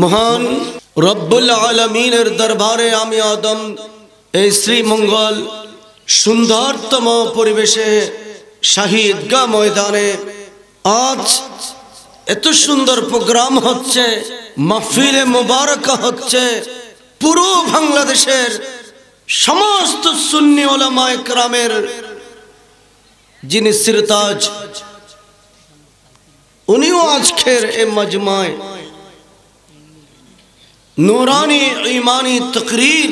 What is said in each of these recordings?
মহান রব্বুল আলমিনের দরবারে আমি আদম এই শ্রীমঙ্গল সুন্দরতম পরিবেশে গা ময়দানে আজ এত সুন্দর প্রোগ্রাম হচ্ছে মাহফিলে মোবারক হচ্ছে পুরো বাংলাদেশের সমস্ত সুন্নি ওলামায় ক্রামের যিনি সিরতাজ উনিও আজকের এ মজমায় নুরানি ইমানি তকরির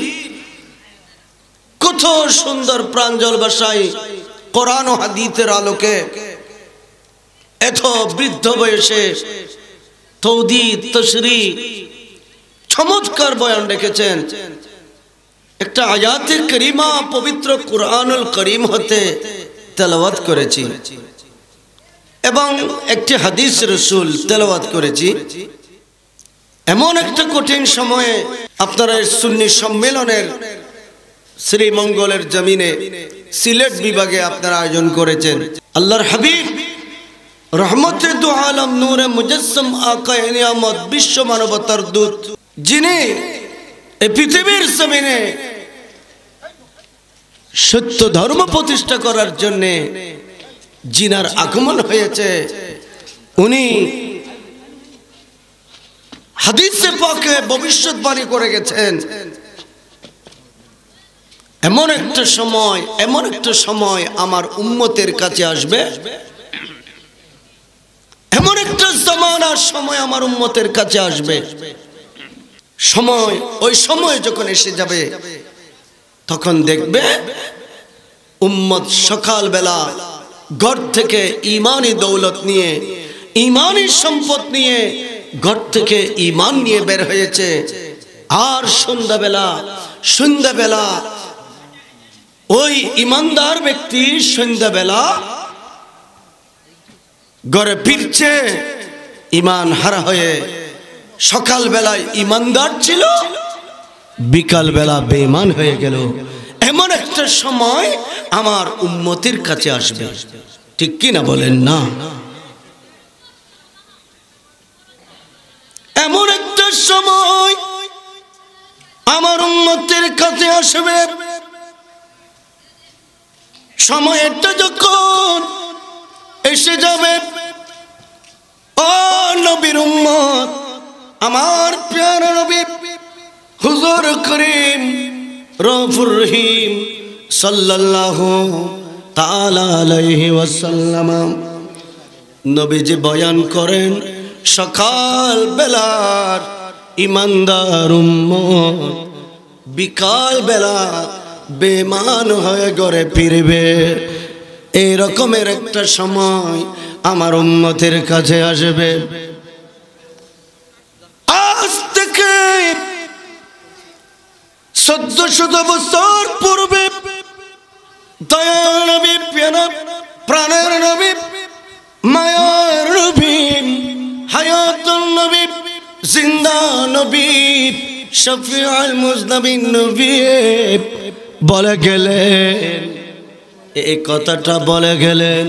কত সুন্দর প্রাঞ্জল বাসাই কোরআন ও হাদিতের আলোকে এত বৃদ্ধ বয়সে তৌদি তসরি চমৎকার বয়ান রেখেছেন একটা আয়াতে করিমা পবিত্র কোরআনুল করিম হতে তেলাওয়াত করেছি এবং একটি হাদিস রসুল তেলাওয়াত করেছি এমন একটা কঠিন সময়ে আপনারা সুন্নি সম্মেলনের শ্রীমঙ্গলের জমিনে সিলেট বিভাগে আপনারা আয়োজন করেছেন আল্লাহর হাবিব রহমত আলম নূরে মুজসম আকাহিনিয়ামত বিশ্ব মানবতার দূত যিনি এই পৃথিবীর জমিনে সত্য ধর্ম প্রতিষ্ঠা করার জন্যে জিনার আগমন হয়েছে উনি হাদিসের পক্ষে ভবিষ্যৎবাণী করে গেছেন এমন একটা সময় এমন একটা সময় আমার উম্মতের কাছে আসবে এমন একটা জমানার সময় আমার উম্মতের কাছে আসবে সময় ওই সময় যখন এসে যাবে তখন দেখবে উম্মত সকালবেলা ঘর থেকে ইমানি দৌলত নিয়ে ইমানি সম্পদ নিয়ে ঘর থেকে ইমান নিয়ে বের হয়েছে আর সন্ধ্যাবেলা সন্ধ্যাবেলা ওই ইমানদার ব্যক্তি সন্ধ্যাবেলা ঘরে ফিরছে ইমান হারা হয়ে সকালবেলায় ইমানদার ছিল বিকালবেলা বেমান হয়ে গেল এমন একটা সময় আমার উন্মতির কাছে আসবে ঠিক কিনা বলেন না সময় আমার উন্মতের কাছে আসবে সময়টা যখন এসে যাবে ও নবীর উম্মত আমার প্রিয় নবী হুজুর করিম রফুর রহিম সাল্লাল্লাহু তাআলা ওয়াসাল্লাম নবীজি বয়ান করেন সকাল বেলার ইমানদার বিকাল বেলা বেমান হয়ে গড়ে ফিরবে এই রকমের একটা সময় আমার উন্মতের কাছে আসবে আজ থেকে চোদ্দ শত বছর পূর্বে নবী প্রাণের নবী মায়ার নবী হায়াতুল জিন্দা নবী শফিউল মুজনবিন নবী বলে গেলেন এই কথাটা বলে গেলেন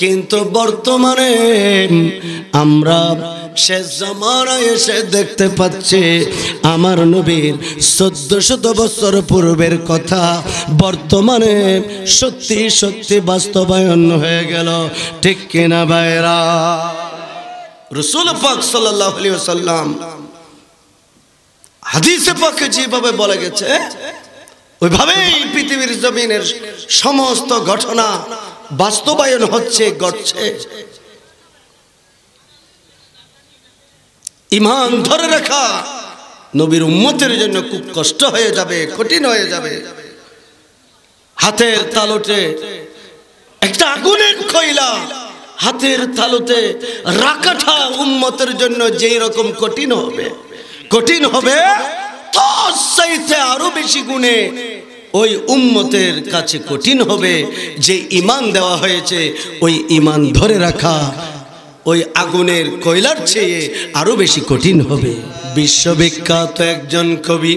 কিন্তু বর্তমানে আমরা শেষ জামানা এসে দেখতে পাচ্ছি আমার নবীর চোদ্দ শত বছর পূর্বের কথা বর্তমানে সত্যি সত্যি বাস্তবায়ন হয়ে গেল ঠিক কিনা ভাইরা রসুল পাক সাল্লাম হাদিসে পাকে যেভাবে বলা গেছে ওইভাবেই পৃথিবীর জমিনের সমস্ত ঘটনা বাস্তবায়ন হচ্ছে ঘটছে ইমান ধরে রাখা নবীর উন্মতের জন্য খুব কষ্ট হয়ে যাবে কঠিন হয়ে যাবে হাতের তালুটে একটা আগুনের খৈলা হাতের তালুতে রাখাটা উম্মতের জন্য যেই রকম কঠিন হবে কঠিন হবে আরো বেশি গুণে ওই উম্মতের কাছে কঠিন হবে যে ইমান দেওয়া হয়েছে ওই ইমান ধরে রাখা ওই আগুনের কয়লার চেয়ে আরো বেশি কঠিন হবে বিশ্ববিখ্যাত একজন কবি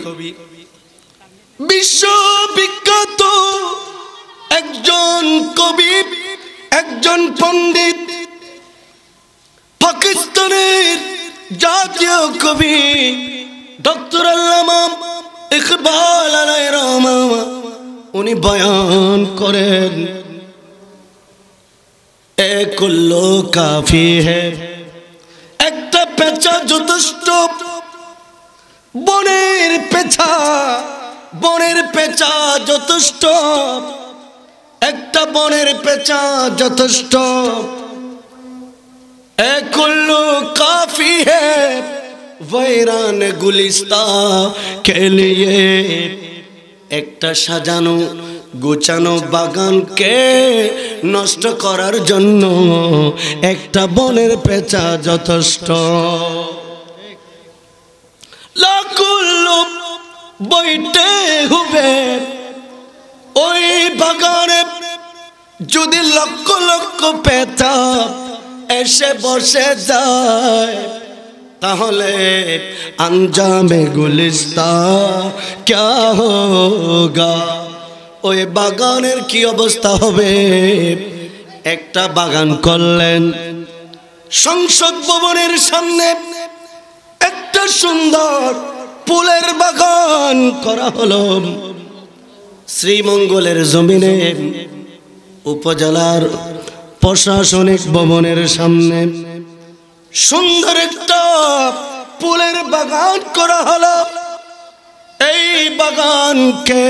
বিশ্ববিখ্যাত একজন কবি একজন পণ্ডিত পাকিস্তানের জাতীয় কবি ডক্টর ইকবাল আলাই রহমা উনি বয়ান করেন কুল্লো কাফি হে একটা পেঁচা যথেষ্ট বনের পেঁচা বনের পেঁচা যথেষ্ট একটা বনের পেঁচা যথেষ্ট কাফি হে গুলিস্তা খেলিয়ে একটা সাজানো গোছানো বাগানকে নষ্ট করার জন্য একটা বনের পেঁচা যথেষ্ট লাকুল্লু হুবে ওই বাগানে যদি লক্ষ লক্ষ পেতা এসে বসে যায় তাহলে আঞ্জামে গুলিস্তা ক্যা হোগা ওই বাগানের কি অবস্থা হবে একটা বাগান করলেন সংসদ ভবনের সামনে একটা সুন্দর ফুলের বাগান করা হলো শ্রীমঙ্গলের জমিনে উপজেলার প্রশাসনিক ভবনের সামনে সুন্দর একটা ফুলের বাগান করা হলো এই বাগানকে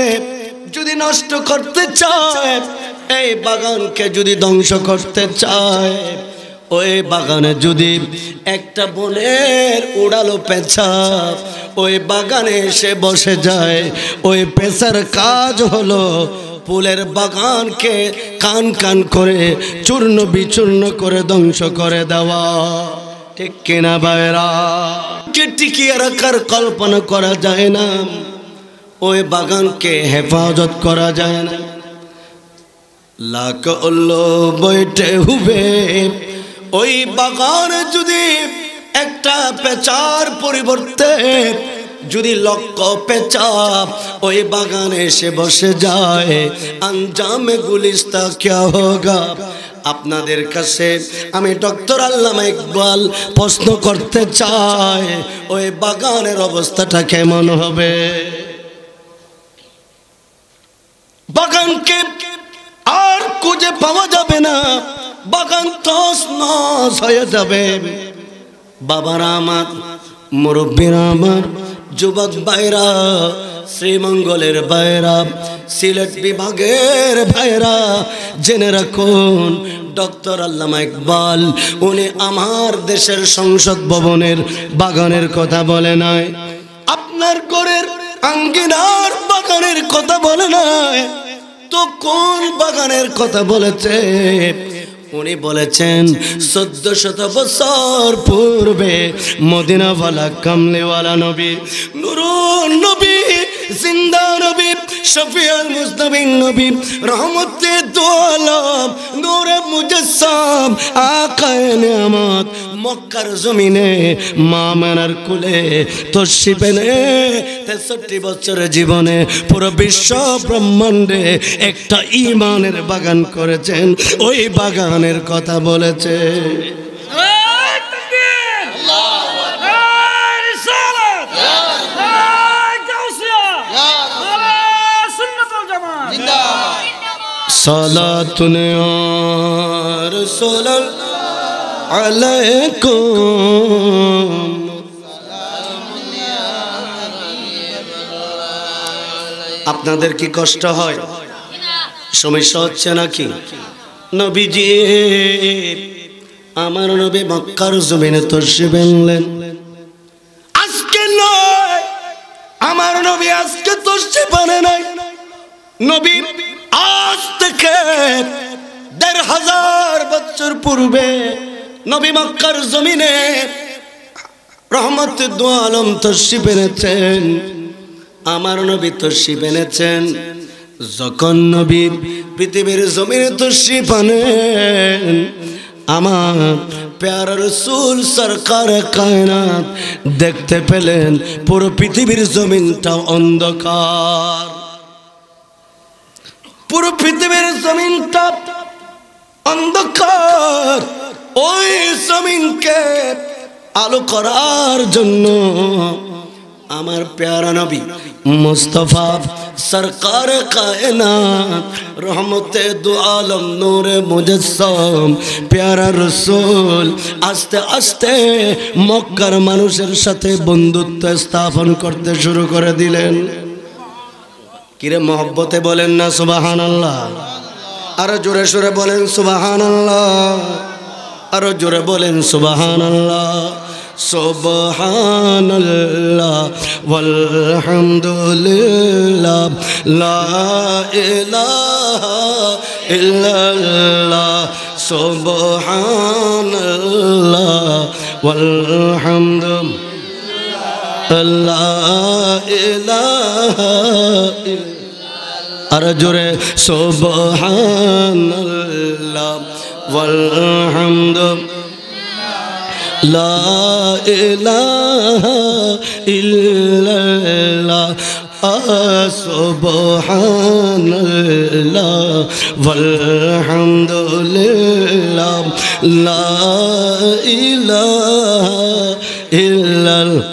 যদি নষ্ট করতে চায় এই বাগানকে যদি ধ্বংস করতে চায় ওই বাগানে যদি একটা বনের উড়ালো পেঁচা ওই বাগানে এসে বসে যায় ওই পেশার কাজ হলো ফুলের বাগানকে কান কান করে চূর্ণ বিচূর্ণ করে ধ্বংস করে দেওয়া ঠিক কিনা বাইরা কে টিকিয়ে রাখার কল্পনা করা যায় না ওই বাগানকে হেফাজত করা যায় না লাখ বইটে হুবে ওই বাগান যদি একটা পেচার পরিবর্তে যদি লক্ষ পেচাপ ওই বাগানে এসে বসে যায় আঞ্জামে গুলিস্তা ক্যা হোগা আপনাদের কাছে আমি ডক্টর আল্লামা ইকবাল প্রশ্ন করতে চাই ওই বাগানের অবস্থাটা কেমন হবে বাগানকে আর খুঁজে পাওয়া যাবে না বাগান তস নস হয়ে যাবে বাবার আমার মুরব্বীর আমার যুবক বাইরা শ্রীমঙ্গলের বাইরা সিলেট বিভাগের ভাইরা জেনে রাখুন ডক্টর আল্লামা ইকবাল উনি আমার দেশের সংসদ ভবনের বাগানের কথা বলে নাই আপনার করের আঙ্গিনার বাগানের কথা বলে নাই তো কোন বাগানের কথা বলেছে উনি বলেছেন চোদ্দ শত বছর পূর্বে মদিনাওয়ালা কামলেওয়ালা নবী নুরু নবী জিন্দা নবী শফিয়াল মুস্তাবিন নবী রহমতে দোয়ালাম নূরে মুজাসসাম আকায়ে নিয়ামত মক্কার জমিনে মা মানার কুলে তর্ষিপে নে তেষট্টি বছরের জীবনে পুরো বিশ্ব ব্রহ্মাণ্ডে একটা ইমানের বাগান করেছেন ওই বাগানের কথা বলেছে সালাতুন রাসূলুল আলাইকুম আপনাদের কি কষ্ট হয় সমস্যা হচ্ছে নাকি নবীজি আমার নবী মক্কার জমিনে তসিব বেনলেন আজকে নয় আমার নবী আজকে তসিব আনে নাই নবী পক্ষে দেড় হাজার বছর পূর্বে নবী মক্কার জমিনে রহমত দোয়ালম আলম তর্শিপ এনেছেন আমার নবী তর্শিপ এনেছেন যখন নবী পৃথিবীর জমিনে তর্শিপ আনেন আমার প্যার রসুল সরকার কায়নাত দেখতে পেলেন পুরো পৃথিবীর জমিনটা অন্ধকার পুরো পৃথিবীর তাপ অন্ধকার ওই জমিনকে আলো করার জন্য আমার প্যারা নবী মুস্তফা সরকার কায়না রহমতে দু আলম নূরে মুজসম প্যারা রসুল আস্তে আস্তে মক্কার মানুষের সাথে বন্ধুত্ব স্থাপন করতে শুরু করে দিলেন কিরে মহব্বতে বলেন না সুবাহান আল্লাহ আরো জোরে সোরে বলেন সুবাহান আল্লাহ আরো জোরে বলেন সুবাহান আল্লাহ سبحان الله والحمد لله لا إله إلا الله سبحان الله والحمد لله لا إله إلا ارجر ارے جوڑے شوب حل وند لا علا ع شوبح لند لا الہ الا اللہ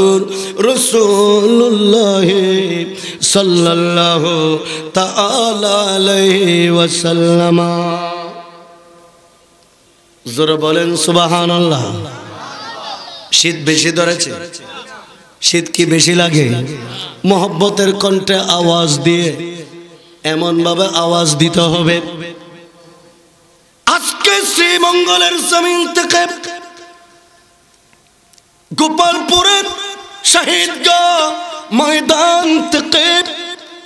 মোহাম্মদুর রসুল্লাহ সাল্লাহ তাসাল্লামা জোরে বলেন সুবাহান শীত বেশি ধরেছে শীত কি বেশি লাগে মোহব্বতের কণ্ঠে আওয়াজ দিয়ে এমন ভাবে আওয়াজ দিতে হবে আজকে শ্রীমঙ্গলের জমিন থেকে গোপালপুরের শহীদ গো ময়দান থেকে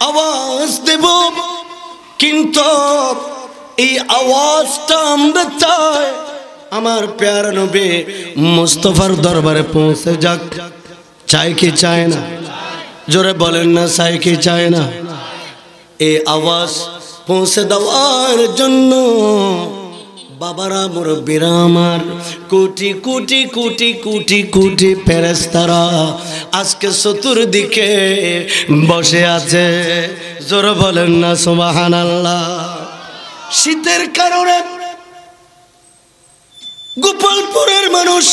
আওয়াজ দেব কিন্তু এই আওয়াজটা আমরা চাই আমার প্যার নবী মুস্তফার দরবারে পৌঁছে যাক চাই কি চায় না জোরে বলেন না চাই কি চায় না এই আওয়াজ পৌঁছে দেওয়ার জন্য বাবারা মোর বিরামার কোটি কোটি কোটি কোটি কোটি ফেরেস্তারা আজকে চতুর্দিকে বসে আছে জোর বলেন না সোমাহান আল্লাহ শীতের কারণে গোপালপুরের মানুষ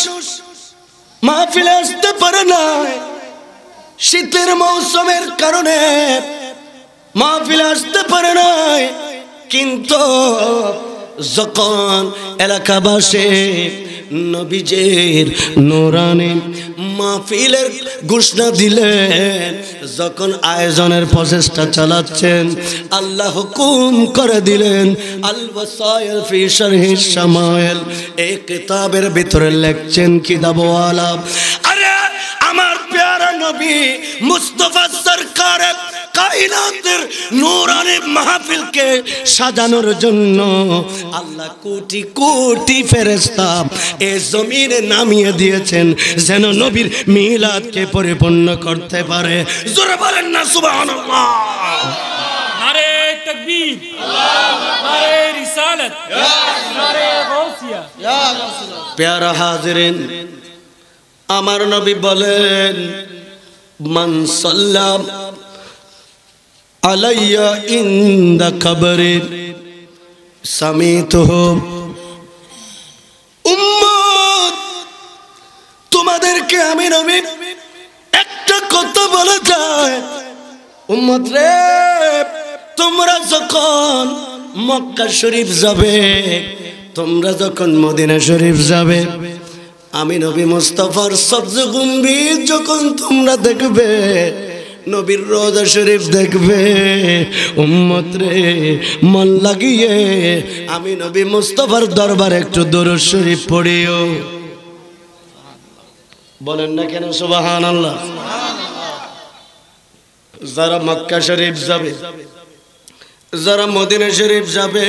মাহফিলে আসতে পারে না শীতের মৌসুমের কারণে মাহফিলে আসতে পারে না কিন্তু যখন এলাকাবাসে নবীজের নোরানে মাহফিলের ঘোষণা দিলেন যখন আয়োজনের প্রচেষ্টা চালাচ্ছেন আল্লাহ হুকুম করে দিলেন সামায়েল এই কিতাবের ভিতরে লেখছেন কিতাব আলাপ আরে আমার প্যারা নবী মুস্তফা সরকারের কায়নাতের নোরানি মাহফিলকে সাজানোর জন্য আল্লাহ কোটি কোটি ফেরেস্তা এ জমিনে নামিয়ে দিয়েছেন যেন নবীর মিলাদকে পরিপূর্ণ করতে পারে জোরে বলেন না সুবহানাল্লাহ নারে তাকবীর নারে রিসালাত নারে গাউসিয়া প্যারা হাজরেন আমার নবী বলেন মান সাল্লাম আলাইয়া ইন্দা খবরের সামিত তোমাদেরকে আমি নবী একটা কথা বলা যায় উম্মত রে তোমরা যখন মক্কা শরীফ যাবে তোমরা যখন মদিনা শরীফ যাবে আমি নবী মুস্তফার সবচেয়ে গম্ভীর যখন তোমরা দেখবে নবীর রোজা শরীফ দেখবে উম্মত রে মন লাগিয়ে আমি নবী মুস্তফার দরবার একটু দরুদ শরীফ পড়িও বলেন না কেন সুবাহান আল্লাহ যারা মক্কা শরীফ যাবে যারা মদিনা শরীফ যাবে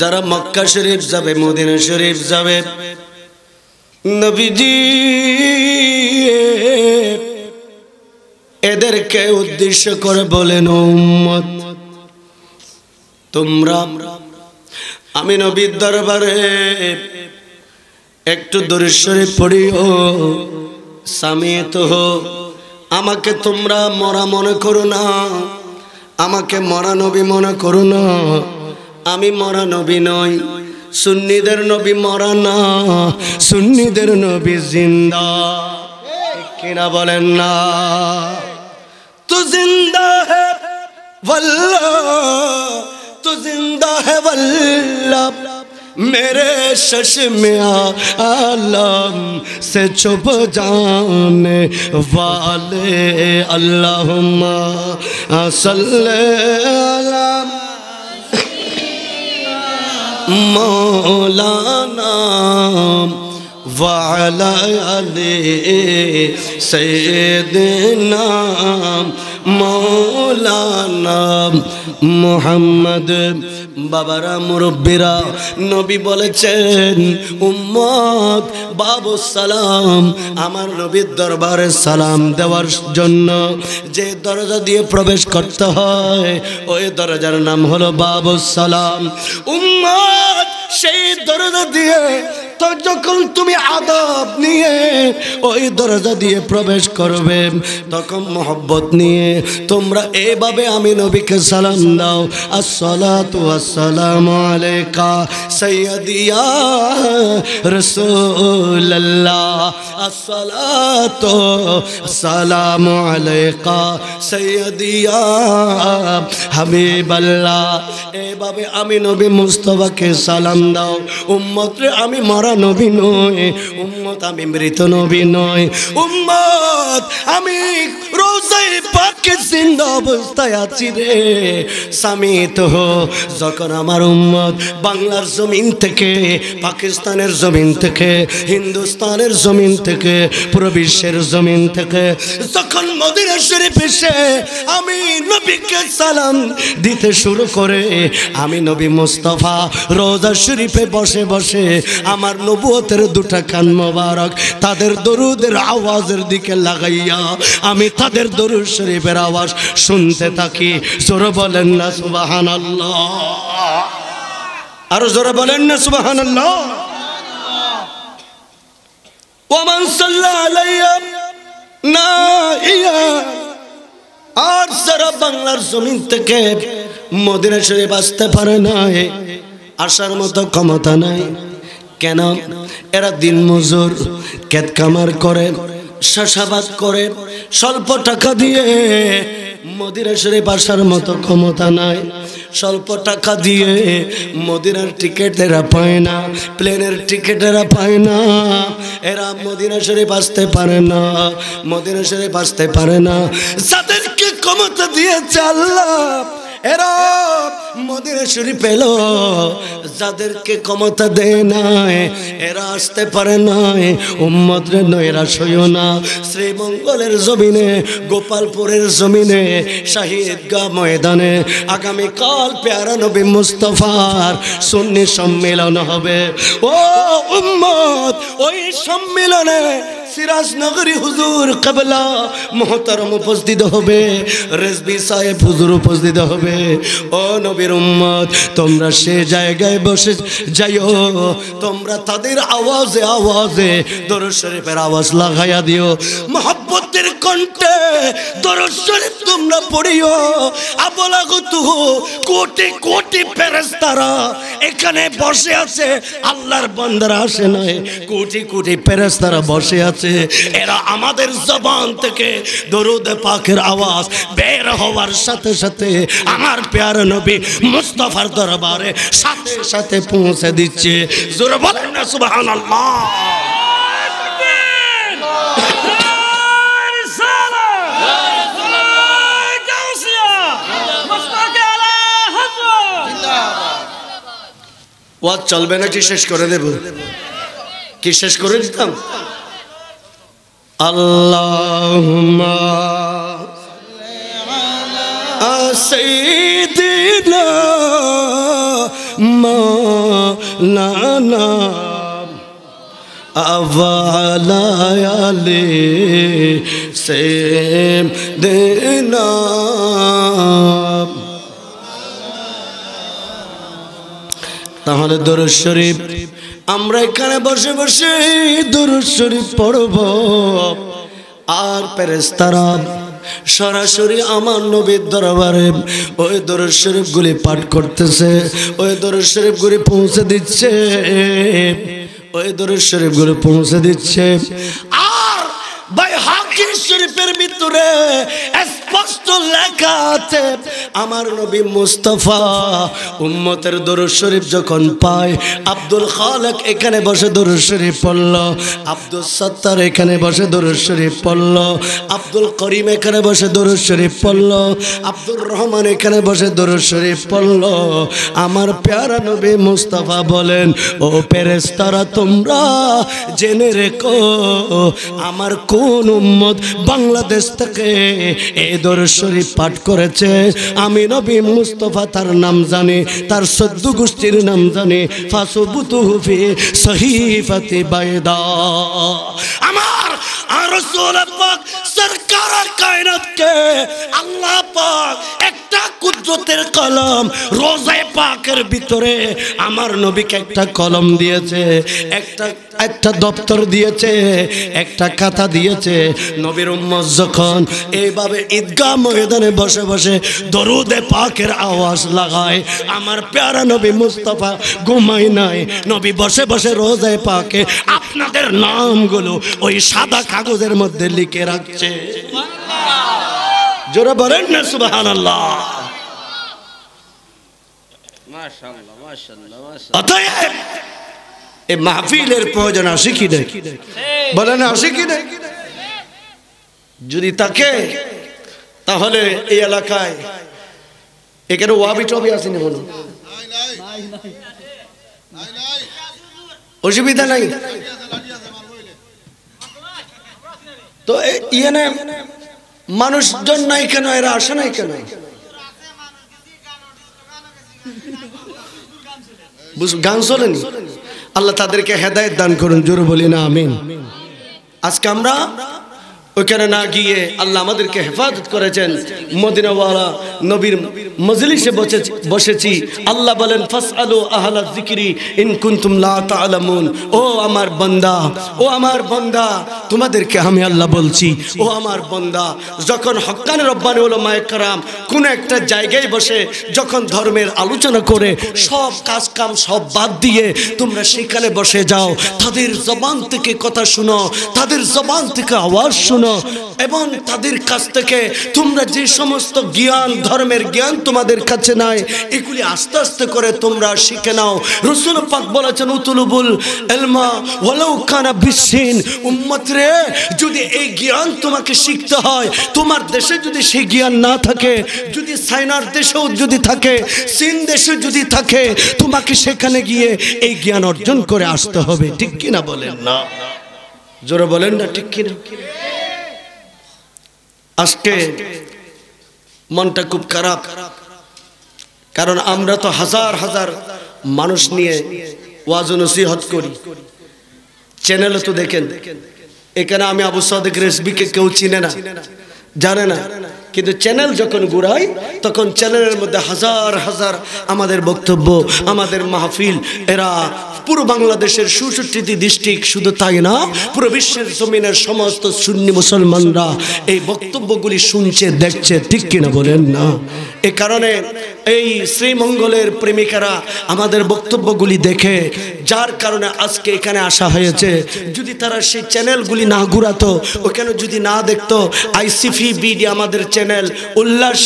যারা মক্কা শরীফ যাবে মদিনা শরীফ যাবে নবীজি তোমাদেরকে উদ্দেশ্য করে বলেন উম্মত তোমরা আমি নবীর দরবারে একটু দরিশ্বরে পড়িও হো আমাকে তোমরা মরা মনে করো না আমাকে মরা নবী মনে করো না আমি মরা নবী নই সুন্নিদের নবী মরা না সুন্নিদের নবী জিন্দা কিনা বলেন না تو زندہ ہے واللہ تو زندہ ہے واللہ میرے شش میں آلام سے چھپ جانے والے اللہم صلی اللہ مولانا وعلى آل سيدنا মৌলানা মোহাম্মদ বাবারা মুরব্বীরা নবী বলেছেন উম্মত বাবু সালাম আমার নবীর দরবারে সালাম দেওয়ার জন্য যে দরজা দিয়ে প্রবেশ করতে হয় ওই দরজার নাম হলো বাবু সালাম উম্মত সেই দরজা দিয়ে তো যখন তুমি নিয়ে ওই দরজা দিয়ে প্রবেশ করবে তখন মোহব্বত নিয়ে তোমরা এভাবে আমি নবীকে সালাম দাও আসসালাম হাবিবাল্লাহ এভাবে আমি নবী সালাম দাও উম্মতরে আমি মারা নবী নয় উম্মত আমি মৃত নবী নয় উম্মত আমি রোজা পাকে জিন্দা অবস্থায় আছি রে স্বামী যখন আমার উম্মত বাংলার জমিন থেকে পাকিস্তানের জমিন থেকে হিন্দুস্তানের জমিন থেকে পুরো বিশ্বের জমিন থেকে যখন মদিনা শরীফ এসে আমি নবীকে সালাম দিতে শুরু করে আমি নবী মুস্তফা রোজা শরীফে বসে বসে আমার নবুয়তের দুটা কান মোবারক তাদের দরুদের আওয়াজের দিকে লাগাইয়া আমি তাদের দরু দরুদ শরীফের আওয়াজ শুনতে থাকি জোরে বলেন না সুবাহান আরো জোরে বলেন না সুবাহান আর যারা বাংলার জমিন থেকে মদিনা শরীফ আসতে পারে না আসার মতো ক্ষমতা নাই কেন এরা দিন মজুর কেতকামার কামার করে শাসাবাদ করে স্বল্প টাকা দিয়ে মদিরা শরীফ আসার মতো ক্ষমতা নাই স্বল্প টাকা দিয়ে মদিনার টিকিট এরা পায় না প্লেনের টিকিট এরা পায় না এরা মদিনা শরীফ আসতে পারে না মদিনা শরীফ আসতে পারে না যাদেরকে ক্ষমতা দিয়ে আল্লাহ এরা মদিনা পেলো পেল যাদেরকে ক্ষমতা দেয় নাই এরা আসতে পারে নাই উম্মদরে নয়েরা সইও না শ্রীমঙ্গলের জমিনে গোপালপুরের জমিনে শাহিদগা ময়দানে আগামীকাল পেয়ারা নবী মুস্তফার সুন্নি সম্মেলন হবে ও উম্মদ ওই সম্মেলনে সিরাজনগরী হুজুর কবলা মহতারম উপস্থিত হবে রেজবি সাহেব হুজুর উপস্থিত হবে ও নবীর উম্মত তোমরা সে জায়গায় বসে যাইও তোমরা তাদের আওয়াজে আওয়াজে দরজ শরীফের আওয়াজ লাগাইয়া দিও মহাব্বতের কণ্ঠে দরজ শরীফ তোমরা পড়িও আবলাগত কোটি কোটি ফেরেস্তারা এখানে বসে আছে আল্লাহর বান্দারা আসে নাই কোটি কোটি ফেরেস্তারা বসে আছে আছে এরা আমাদের জবান থেকে দরুদ পাখের আওয়াজ বের হওয়ার সাথে সাথে আমার প্যার নবী মুস্তফার দরবারে সাথে সাথে পৌঁছে দিচ্ছে জোর বলেন না সুবাহান ওয়াজ চলবে নাকি শেষ করে দেব কি শেষ করে দিতাম اللهم سيدنا مولانا وعلى آله سيدنا তাহলে দরুদ শরীফ আমরা এখানে বসে বসে দুরুদ শরীফ পড়ব আর পেরেস্তারা সরাসরি আমার নবীর দরবারে ওই দরজ শরীফগুলি পাঠ করতেছে ওই দরজ শরীফগুলি পৌঁছে দিচ্ছে ওই দরজ শরীফগুলি পৌঁছে দিচ্ছে আর ভাই হাকিম শরীফের ভিতরে স্পষ্ট লেখা আছে আমার নবী মুস্তফা উম্মতের দরুদ শরীফ যখন পায় আব্দুল খালেক এখানে বসে দরুদ শরীফ পড়ল আব্দুল সত্তার এখানে বসে দরুদ শরীফ পড়ল আব্দুল করিম এখানে বসে দরুদ শরীফ পড়ল আব্দুর রহমান এখানে বসে দরুদ শরীফ পড়ল আমার প্যারা নবী মুস্তফা বলেন ও পেরেস্তারা তোমরা জেনে রেখো আমার কোন উম্মত বাংলাদেশ থেকে এ দরুদ পাঠ করেছে আমি নবী মুস্তফা তার নাম জানি তার সদ্য গোষ্ঠীর নাম জানি ফাসুবুতুহুফি সহিফাতি বাইদা আমার আর সরকার সারা কায়নাতকে আল্লাহ পাক একটা কুদরতের কলম রোজায় পাকের ভিতরে আমার নবীকে একটা কলম দিয়েছে একটা একটা দপ্তর দিয়েছে একটা খাতা দিয়েছে নবীর উম্মত যখন এইভাবে ঈদগাহ ময়দানে বসে বসে দরুদে পাকের আওয়াজ লাগায় আমার প্যারা নবী মুস্তফা ঘুমাই নাই নবী বসে বসে রোজায় পাকে আপনাদের নামগুলো ওই সাদা কাগজের মধ্যে লিখে রাখছে জোরে বলেন না সুবাহান আল্লাহ এই মাহফিলের প্রয়োজন আসে কি বলেন আসে কি যদি তাকে তাহলে এই এলাকায় এখানে ওয়াবি টবি আসেনি বলো অসুবিধা নাই তো ইয়েনে মানুষজন নাই কেন এরা আসে নাই কেন গান চলেনি আল্লাহ তাদেরকে হেদায়ত দান করুন জোর বলি না আমিন আজকে আমরা ওইখানে না গিয়ে আল্লাহ আমাদেরকে হেফাজত করেছেন মদিনাওয়ালা নবীর মজলিসে বসে বসেছি আল্লাহ বলেন ফাস আলো আহলা জিকিরি ইনকুন্তুম তালামুন ও আমার বন্দা ও আমার বন্দা তোমাদেরকে আমি আল্লাহ বলছি ও আমার বন্দা যখন হকান রব্বানি হলো মায়করাম কোনো একটা জায়গায় বসে যখন ধর্মের আলোচনা করে সব কাজ কাম সব বাদ দিয়ে তোমরা সেখানে বসে যাও তাদের জবান থেকে কথা শুনো তাদের জবান থেকে আওয়াজ শুনো শুনো এবং তাদের কাছ থেকে তোমরা যে সমস্ত জ্ঞান ধর্মের জ্ঞান তোমাদের কাছে নাই এগুলি আস্তে আস্তে করে তোমরা শিখে নাও রসুল পাক বলেছেন উতুলুবুল এলমা ওলাউ কানা বিশ্বিন উম্মত রে যদি এই জ্ঞান তোমাকে শিখতে হয় তোমার দেশে যদি সেই জ্ঞান না থাকে যদি চায়নার দেশেও যদি থাকে চীন দেশে যদি থাকে তোমাকে সেখানে গিয়ে এই জ্ঞান অর্জন করে আসতে হবে ঠিক কিনা বলেন না জোরে বলেন না ঠিক কিনা আজকে মনটা খুব খারাপ কারণ আমরা তো হাজার হাজার মানুষ নিয়ে ওয়াজ নসিহত করি চ্যানেলে তো দেখেন এখানে আমি আবু সাদেক রেসবিকে কেউ চিনে না জানে না কিন্তু চ্যানেল যখন ঘুরাই তখন চ্যানেলের মধ্যে হাজার হাজার আমাদের বক্তব্য আমাদের মাহফিল এরা পুরো বাংলাদেশের সুষট্টিটি ডিস্ট্রিক্ট শুধু তাই না পুরো বিশ্বের জমিনের সমস্ত সুন্নি মুসলমানরা এই বক্তব্যগুলি শুনছে দেখছে ঠিক কিনা বলেন না এ কারণে এই শ্রীমঙ্গলের প্রেমিকারা আমাদের বক্তব্যগুলি দেখে যার কারণে আজকে এখানে আসা হয়েছে যদি তারা সেই চ্যানেলগুলি না ঘুরাতো ওখানে যদি না দেখতো আইসিফি বিডি আমাদের চ্যানেল চ্যানেল উল্লাস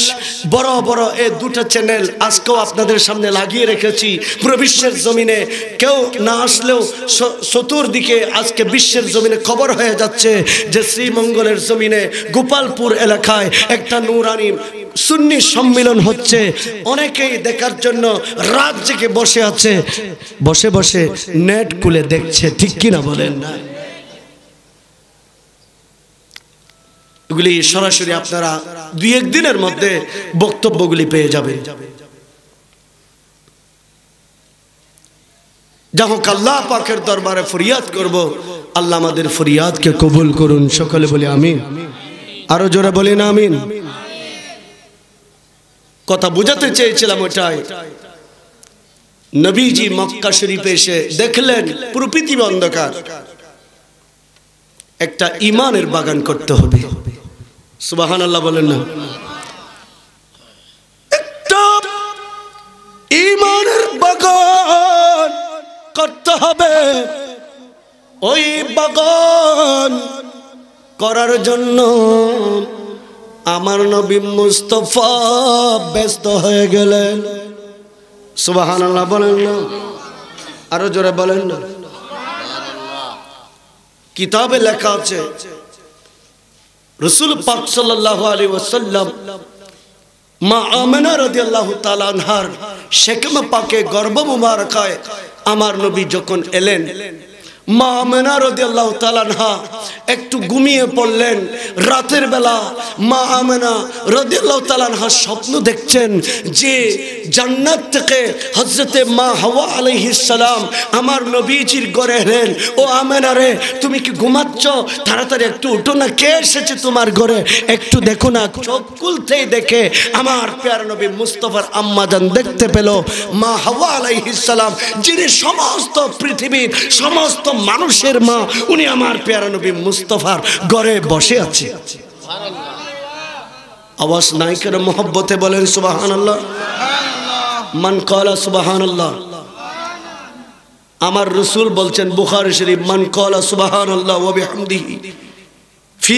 বড় বড় এ দুটো চ্যানেল আজকেও আপনাদের সামনে লাগিয়ে রেখেছি পুরো বিশ্বের জমিনে কেউ না আসলেও চতুর্দিকে আজকে বিশ্বের জমিনে খবর হয়ে যাচ্ছে যে শ্রীমঙ্গলের জমিনে গোপালপুর এলাকায় একটা নুরানি সুন্নি সম্মিলন হচ্ছে অনেকেই দেখার জন্য রাত জেগে বসে আছে বসে বসে নেট খুলে দেখছে ঠিক কিনা বলেন না গুলি সরাসরি আপনারা দুই একদিনের মধ্যে বক্তব্যগুলি পেয়ে যাবে যা হোক আল্লাহ পাখের দরবারে ফরিয়াদ করব আল্লাহ আমাদের ফরিয়াদকে কবুল করুন সকলে বলি আমিন আরো জোরে বলি না আমিন কথা বুঝাতে চেয়েছিলাম ওটাই নবীজি মক্কা শরীফে এসে দেখলেন পুরো পৃথিবী অন্ধকার একটা ইমানের বাগান করতে হবে সুবাহান আল্লাহ বলেন না একটা ইমানের বাগান করতে হবে ওই বাগান করার জন্য আমার নবী মুস্তফা ব্যস্ত হয়ে গেলেন সুবাহান আল্লাহ বলেন না আরো জোরে বলেন না কিতাবে লেখা আছে রসুল পাক সাল্লাহ আলী ওসাল্লাম মা আমেনা রদি আল্লাহ তালানহার শেখমা পাকে গর্ব মুবারকায় আমার নবী যখন এলেন মা আমেনা রদিয়াল্লাহ একটু ঘুমিয়ে পড়লেন রাতের বেলা মা আমেনা রদিয়াল্লাহ তালানহা স্বপ্ন দেখছেন যে জান্নাত থেকে হজরতে মা হাওয়া সালাম আমার নবীজির ঘরে এলেন ও আমেনা তুমি কি ঘুমাচ্ছ তাড়াতাড়ি একটু উঠো না কে এসেছে তোমার ঘরে একটু দেখো না চোখ খুলতেই দেখে আমার প্যার নবী মুস্তফার আম্মাদান দেখতে পেল মা হাওয়া সালাম যিনি সমস্ত পৃথিবীর সমস্ত মানুষের মা উনি আমার নবী মুস্তফার গড়ে বসে আছে আওয়াজ নাই করে মোহব্বতে বলেন সুবাহান আল্লাহ মান কলা সুবাহান আল্লাহ আমার রসুল বলছেন বুখার শরীফ মান কলা সুবাহান আল্লাহ ওবি হামদিহি ফি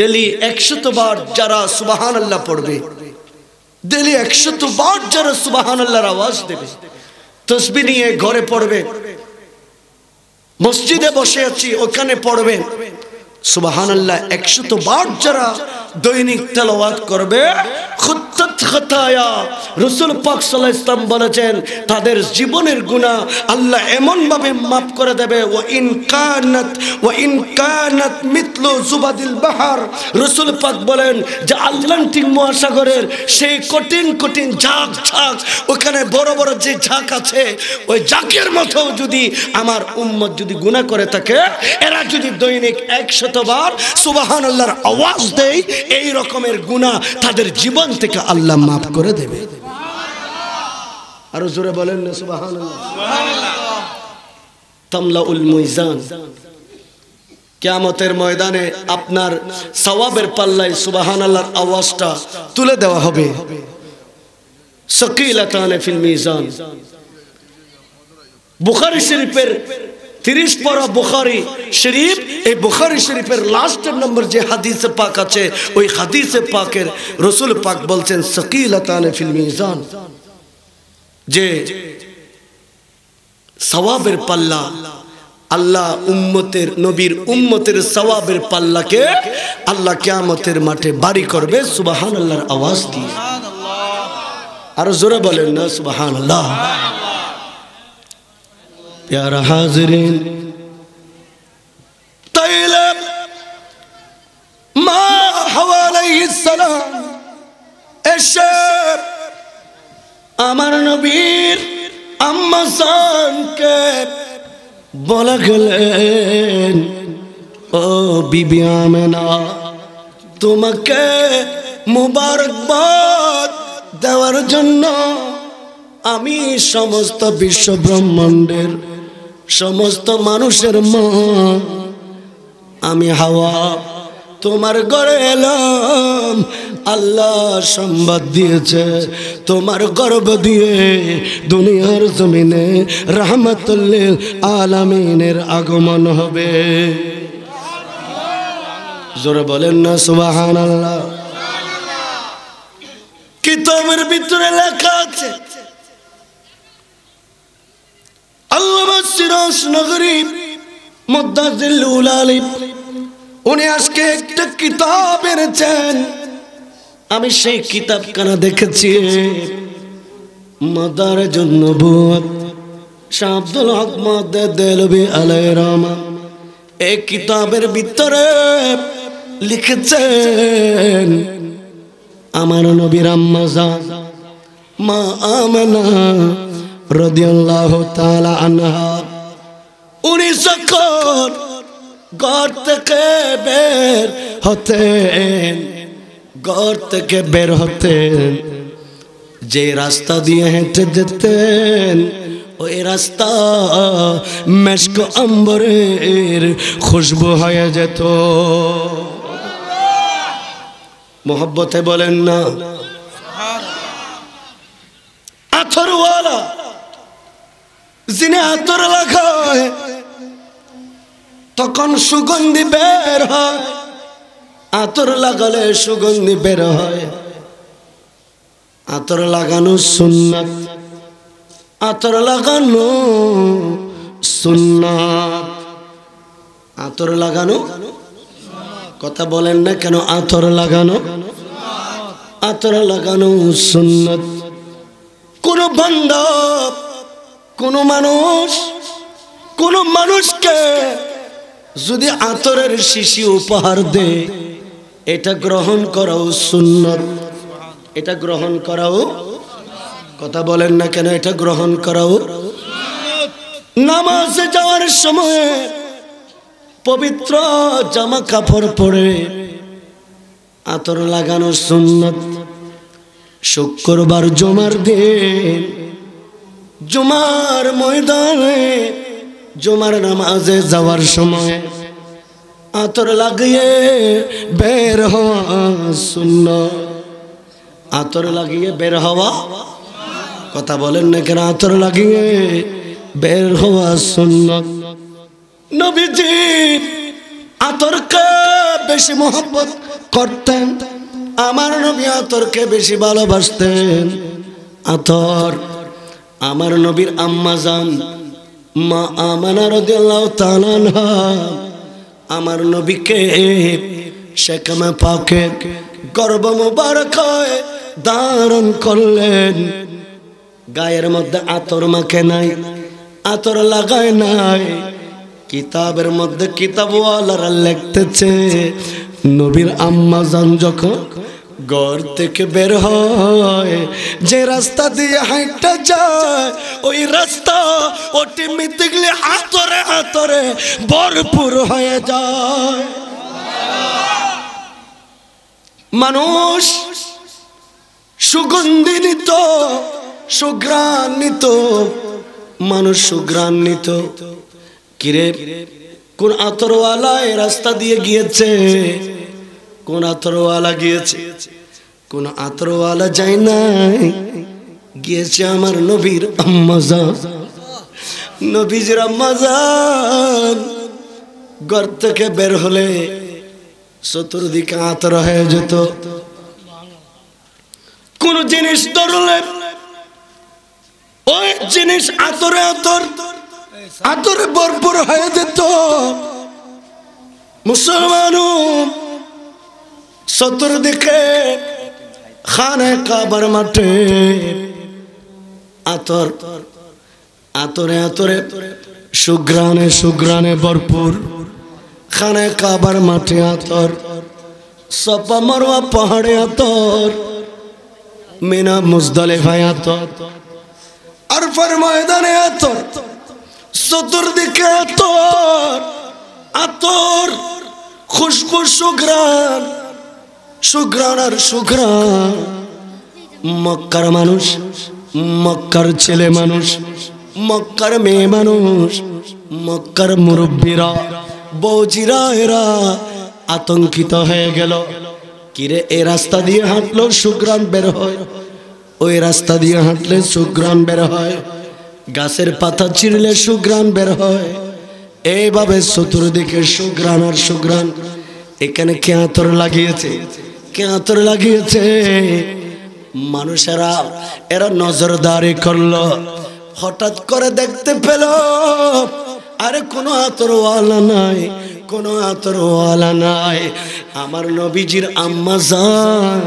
100 বার যারা সুবাহান আল্লাহ পড়বে ডেলি 100 বার যারা সুবাহান আওয়াজ দেবে তসবি নিয়ে ঘরে পড়বে মসজিদে বসে আছি ওখানে পড়বে সুবাহান আল্লাহ একশত বার যারা দৈনিক তেলাওয়াত করবে খুত্তাত বলেছেন তাদের জীবনের গুণা আল্লাহ এমনভাবে মাফ করে দেবে ও ইনকানাত ও ইনকানাত মিতলু জুবাদিল বাহার রসুল পাক বলেন যে আটলান্টিক মহাসাগরের সেই কঠিন কঠিন ঝাঁক ঝাঁক ওখানে বড় বড় যে ঝাঁক আছে ওই ঝাঁকের মতো যদি আমার উম্মত যদি গুণা করে থাকে এরা যদি দৈনিক একশতবার সুবাহান আল্লাহর আওয়াজ দেয় এই রকমের গুণা তাদের জীবন থেকে আল্লাহ মাফ করে দেবে আরো জোরে বলেন তমলা উল মুইজান কেয়ামতের ময়দানে আপনার সওয়াবের পাল্লায় সুবাহান আল্লাহর আওয়াজটা তুলে দেওয়া হবে সকিলাতানে ফিল মিজান বুখারি শিল্পের তিরিশ পরা বুখারি শরীফ এই বুখারি শরীফের লাস্টের নম্বর যে হাদিসে পাক আছে ওই হাদিসে পাকের রসুল পাক বলছেন সকিলতানে ফিলমিজান যে সবাবের পাল্লা আল্লাহ উম্মতের নবীর উম্মতের সবাবের পাল্লাকে আল্লাহ কেয়ামতের মাঠে বাড়ি করবে সুবাহান আল্লাহর আওয়াজ দিয়ে আরো জোরে বলেন না সুবাহান আল্লাহ প্যারা হাজরিন মা হাওয়া আলাইহিস সালাম আমার নবীর আম্মা বলা গেলেন ও বিবি আমেনা তোমাকে মুবারকবাদ দেওয়ার জন্য আমি সমস্ত বিশ্ব ব্রহ্মাণ্ডের সমস্ত মানুষের মা আমি হাওয়া তোমার গড়ে এলাম আল্লাহ সম্বাদ দিয়েছে তোমার গর্ব দিয়ে দুনিয়ার জমিনে রহমতুল্লিল আলামিনের আগমন হবে জোরে বলেন না সুবাহান আল্লাহ তোমার ভিতরে লেখা আছে আমি সিরাজ নগরী উনি আজকে একটা কিতাব কানা আমি সেই কিতাবখানা দেখেছি মাদার জন্য ভূত হক দেলবি আলাই রহমান এই কিতাবের ভিতরে লিখেছেন আমার নবীর আম্মা মা আমানা রদিউল্লাহ তালা আনহা উনি যখন ঘর থেকে বের হতেন ঘর থেকে বের হতেন যে রাস্তা দিয়ে হেঁটে যেতেন ওই রাস্তা মেশক অম্বরের খুশবু হয়ে যেত মোহব্বতে বলেন না যিনি আতর লাগায় তখন সুগন্ধি বের হয় আতর লাগালে সুগন্ধি বের হয় আতর লাগানো সুন্নাত আতর লাগানো সুন্নাত আতর লাগানো কথা বলেন না কেন আতর লাগানো আতর লাগানো সুন্নাত কোন বান্ধব কোনো মানুষ কোনো মানুষকে যদি আতরের শিশি উপহার দে এটা গ্রহণ করাও সুন্নত এটা গ্রহণ করাও কথা বলেন না কেন এটা গ্রহণ করাও নামাজে যাওয়ার সময় পবিত্র জামা কাপড় পরে আতর লাগানো সুন্নত শুক্রবার জমার দিন জুমার ময়দানে জুমার নামাজে যাওয়ার সময় আতর লাগিয়ে বের হওয়া শূন্য আতর লাগিয়ে বের হওয়া কথা বলেন না কেন আতর লাগিয়ে বের হওয়া শূন্য নবীজি আতরকে বেশি মোহাম্মত করতেন আমার নবী আতরকে বেশি ভালোবাসতেন আতর আমার নবীর আম্মা যান মা আমানা রদিয়াল্লাহু তাআলা আমার নবীকে সেকামে পাকে গর্ব মুবারক দারণ করলেন গায়ের মধ্যে আতর মাখে নাই আতর লাগায় নাই কিতাবের মধ্যে কিতাবওয়ালারা লিখতেছে নবীর আম্মা যান যখন ঘর থেকে বের হয় যে রাস্তা দিয়ে হাঁটতে যায় ওই রাস্তা ওটি মিতিগলে হাতরে হাতরে ভরপুর হয়ে যায় মানুষ সুগন্ধিনিত নিত সুগ্রাণ নিত মানুষ সুগ্রাণ নিত কিরে কোন আতরওয়ালায় রাস্তা দিয়ে গিয়েছে কোন আতরওয়ালা গিয়েছে কোন আতরওয়ালা যায় না গিয়েছে আমার নবীর আম্মাজান নবীজির আম্মাজান ঘর থেকে বের হলে চতুর্দিকে আতর হয়ে যেত কোন জিনিস ধরলে ওই জিনিস আতরে আতর আতরে ভরপুর হয়ে যেত মুসলমানও চতুর্দিকে খানে কাবার মাঠে আতর আতরে আতরে সুগ্রানে সুগ্রানে ভরপুর খানে কাবার মাঠে আতর সপা মরুয়া পাহাড়ে আতর মিনা মুজদালে ভাই আতর আরফার ময়দানে আতর চতুর্দিকে আতর আতর খুশবু সুগ্রান সুগ্রাণ আর সুগ্রাণ মক্কার মানুষ মক্কার ছেলে মানুষ মক্কার মেয়ে মানুষ মক্কার মুরব্বীরা বৌজিরা এরা আতঙ্কিত হয়ে গেল কিরে এ রাস্তা দিয়ে হাঁটলো সুগ্রাণ বের হয় ওই রাস্তা দিয়ে হাঁটলে সুগ্রাণ বের হয় গাছের পাতা চিড়লে সুগ্রাণ বের হয় এইভাবে চতুর্দিকে সুগ্রাম আর সুগ্রাণ এখানে কে আতর লাগিয়েছে কে আতর লাগিয়েছে মানুষেরা এরা নজরদারি করলো হঠাৎ করে দেখতে পেল আরে কোনো আতরওয়ালা নাই কোনো আতরওয়ালা নাই আমার নবীজির আম্মা যান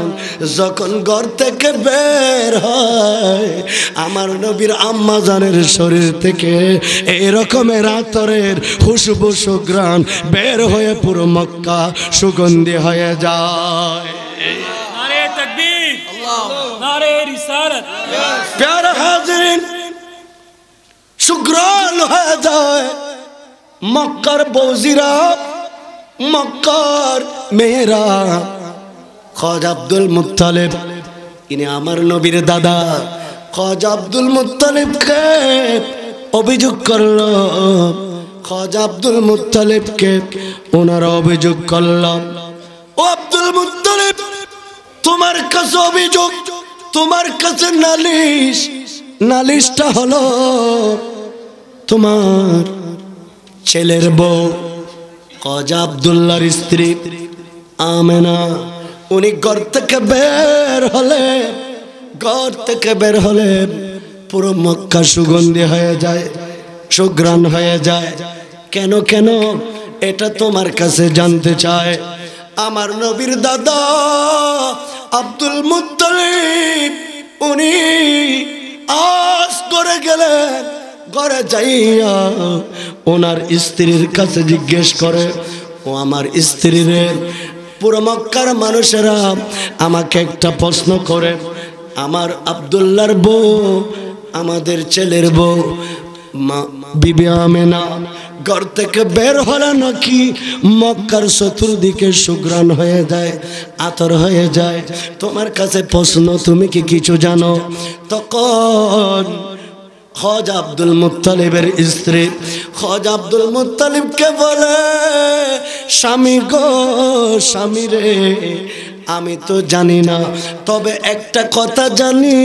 যখন ঘর থেকে বের হয় আমার নবীর আম্মা জানের শরীর থেকে এই রকমের আতরের হুসবুসু গ্রাণ বের হয়ে পুরো মক্কা সুগন্ধি হয়ে যায় नारे খজ আব্দুল মুতালেব ইনি আমার নবীর দাদা খজ আব্দুল কে অভিযোগ করল খজ আব্দুল কে ওনার অভিযোগ করলাম ও আব্দুল মুতালেব তোমার কাছে অভিযোগ তোমার কাছে নালিশ নালিশটা হলো তোমার ছেলের বউ কজা আবদুল্লার স্ত্রী আমেনা উনি ঘর থেকে বের হলে ঘর থেকে বের হলে পুরো মক্কা সুগন্ধি হয়ে যায় সুগ্রাণ হয়ে যায় কেন কেন এটা তোমার কাছে জানতে চায় আমার নবীর দাদা আব্দুল মুতালিব উনি আজ করে গেলেন ঘরে যাইয়া ওনার স্ত্রীর কাছে জিজ্ঞেস করে ও আমার স্ত্রীর পুরো মক্কার মানুষেরা আমাকে একটা প্রশ্ন করে আমার আবদুল্লার বউ আমাদের ছেলের বউ মা বিবে আমেনা ঘর থেকে বের হলে নাকি মক্কার দিকে সুগ্রাণ হয়ে যায় আতর হয়ে যায় তোমার কাছে প্রশ্ন তুমি কি কিছু জানো তখন হজ আব্দুল মুতালিবের স্ত্রী হজ আব্দুল মুতালিবকে বলে স্বামী গো স্বামী রে আমি তো জানি না তবে একটা কথা জানি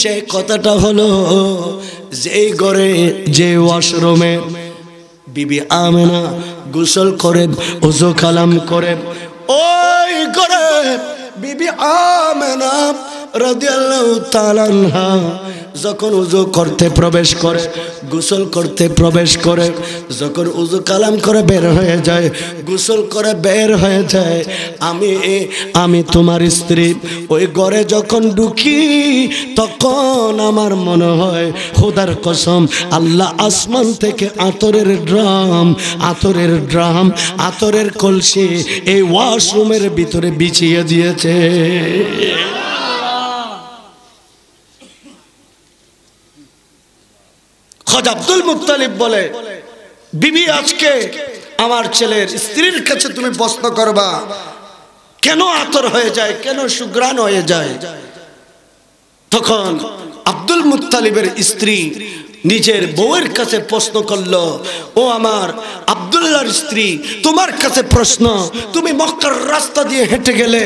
সেই কথাটা হলো যেই ঘরে যে ওয়াশরুমে বিবি আমেনা গোসল করে ওজো কালাম করে ওই করে বিবি আমেনা যখন উজু করতে প্রবেশ করে গোসল করতে প্রবেশ করে যখন উজু কালাম করে বের হয়ে যায় গোসল করে বের হয়ে যায় আমি আমি তোমার স্ত্রী ওই ঘরে যখন ঢুকি তখন আমার মনে হয় খোদার কসম আল্লাহ আসমান থেকে আতরের ড্রাম আতরের ড্রাম আতরের কলসি এই ওয়াশরুমের ভিতরে বিছিয়ে দিয়েছে খজ আব্দুল মুতালিব বলে বিবি আজকে আমার ছেলের স্ত্রীর কাছে তুমি প্রশ্ন করবা কেন আতর হয়ে যায় কেন সুগ্রাণ হয়ে যায় তখন আব্দুল মুতালিবের স্ত্রী নিজের বউয়ের কাছে প্রশ্ন করল ও আমার আবদুল্লার স্ত্রী তোমার কাছে প্রশ্ন তুমি মক্কার রাস্তা দিয়ে হেঁটে গেলে